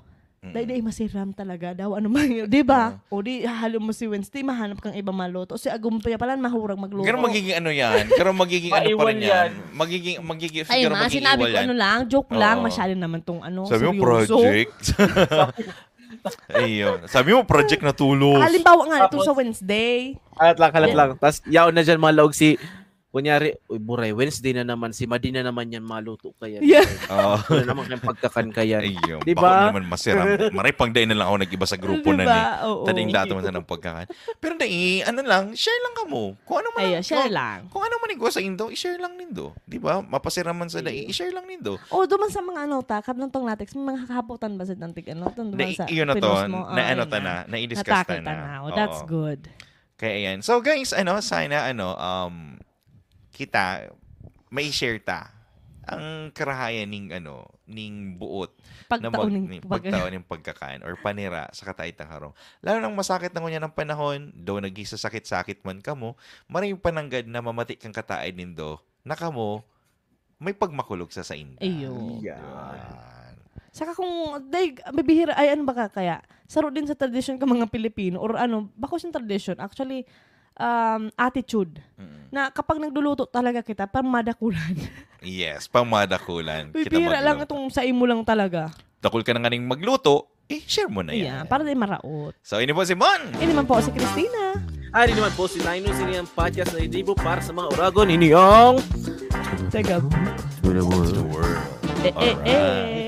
Dai dai masiram talaga daw ano man yun, 'di ba? uh O di halo mo si Wednesday mahanap kang iba maluto. Si agumpaya pala mahurang magluto. Pero magiging ano 'yan? Pero magiging ano pa rin 'yan. Magiging magiging Ay, siguro ma, magiging sinabi ko yan. ano lang, joke lang, Oo. masyado naman tong ano, Sabi mo, seryoso. project. Ayun. Sabi mo, project na tulos. Halimbawa nga, ito sa Wednesday. Halat lang, halat lang. Tapos, yaw na dyan mga log si kunyari, uy, buray, Wednesday na naman, si Madina naman yan, maluto kaya. Yeah. Oo. Oh. naman kayong pagkakan ka yan. Ayun, diba? baka naman masira. Maray pang day na lang ako nag-iba sa grupo diba? na ni. Oo. Tading lahat naman ng pagkakan. Pero dai, ano lang, share lang ka mo. Kung ano man. Ayun, share lang. Kung ano man igwa sa indo, i-share lang nindo. Di ba? Mapasira man sa dai, i-share lang nindo. O, oh, duman sa mga ano ta, kap tong latex, may mga kahaputan ba sa tantig ano? Na, sa iyon na to, mo, na ah, ano ta na, na i-discuss ta na. na. Oh, that's good. Kaya yan. So guys, ano, sana ano, um, kita may share ta ang karahayan ning ano ning buot pagtaon na mag, ning, pagtaon ng pagkakan or panira sa kataitang harong lalo nang masakit na kunya ng panahon do nagisasakit sakit man kamo maray pananggad na mamati kang kataid nindo na kamo may pagmakulog sa sa inda ayun yeah. Saka kung, dahil, bibihira, ayan baka kaya? Saro din sa tradisyon ka mga Pilipino or ano, bakos yung tradisyon. Actually, um, attitude. Mm-mm. Na kapag nagluluto talaga kita, pamadakulan. yes, pamadakulan. Pipira lang itong sa imo lang talaga. Takul ka na nga magluto, eh, share mo na yan. Yeah, para din maraot. So, ini po si Mon. Ini naman po si Christina. Ari naman po si Nino. Sini ang podcast na idibo para sa mga Oragon. Ini yung... Tega. To To the world. Eh, eh, eh.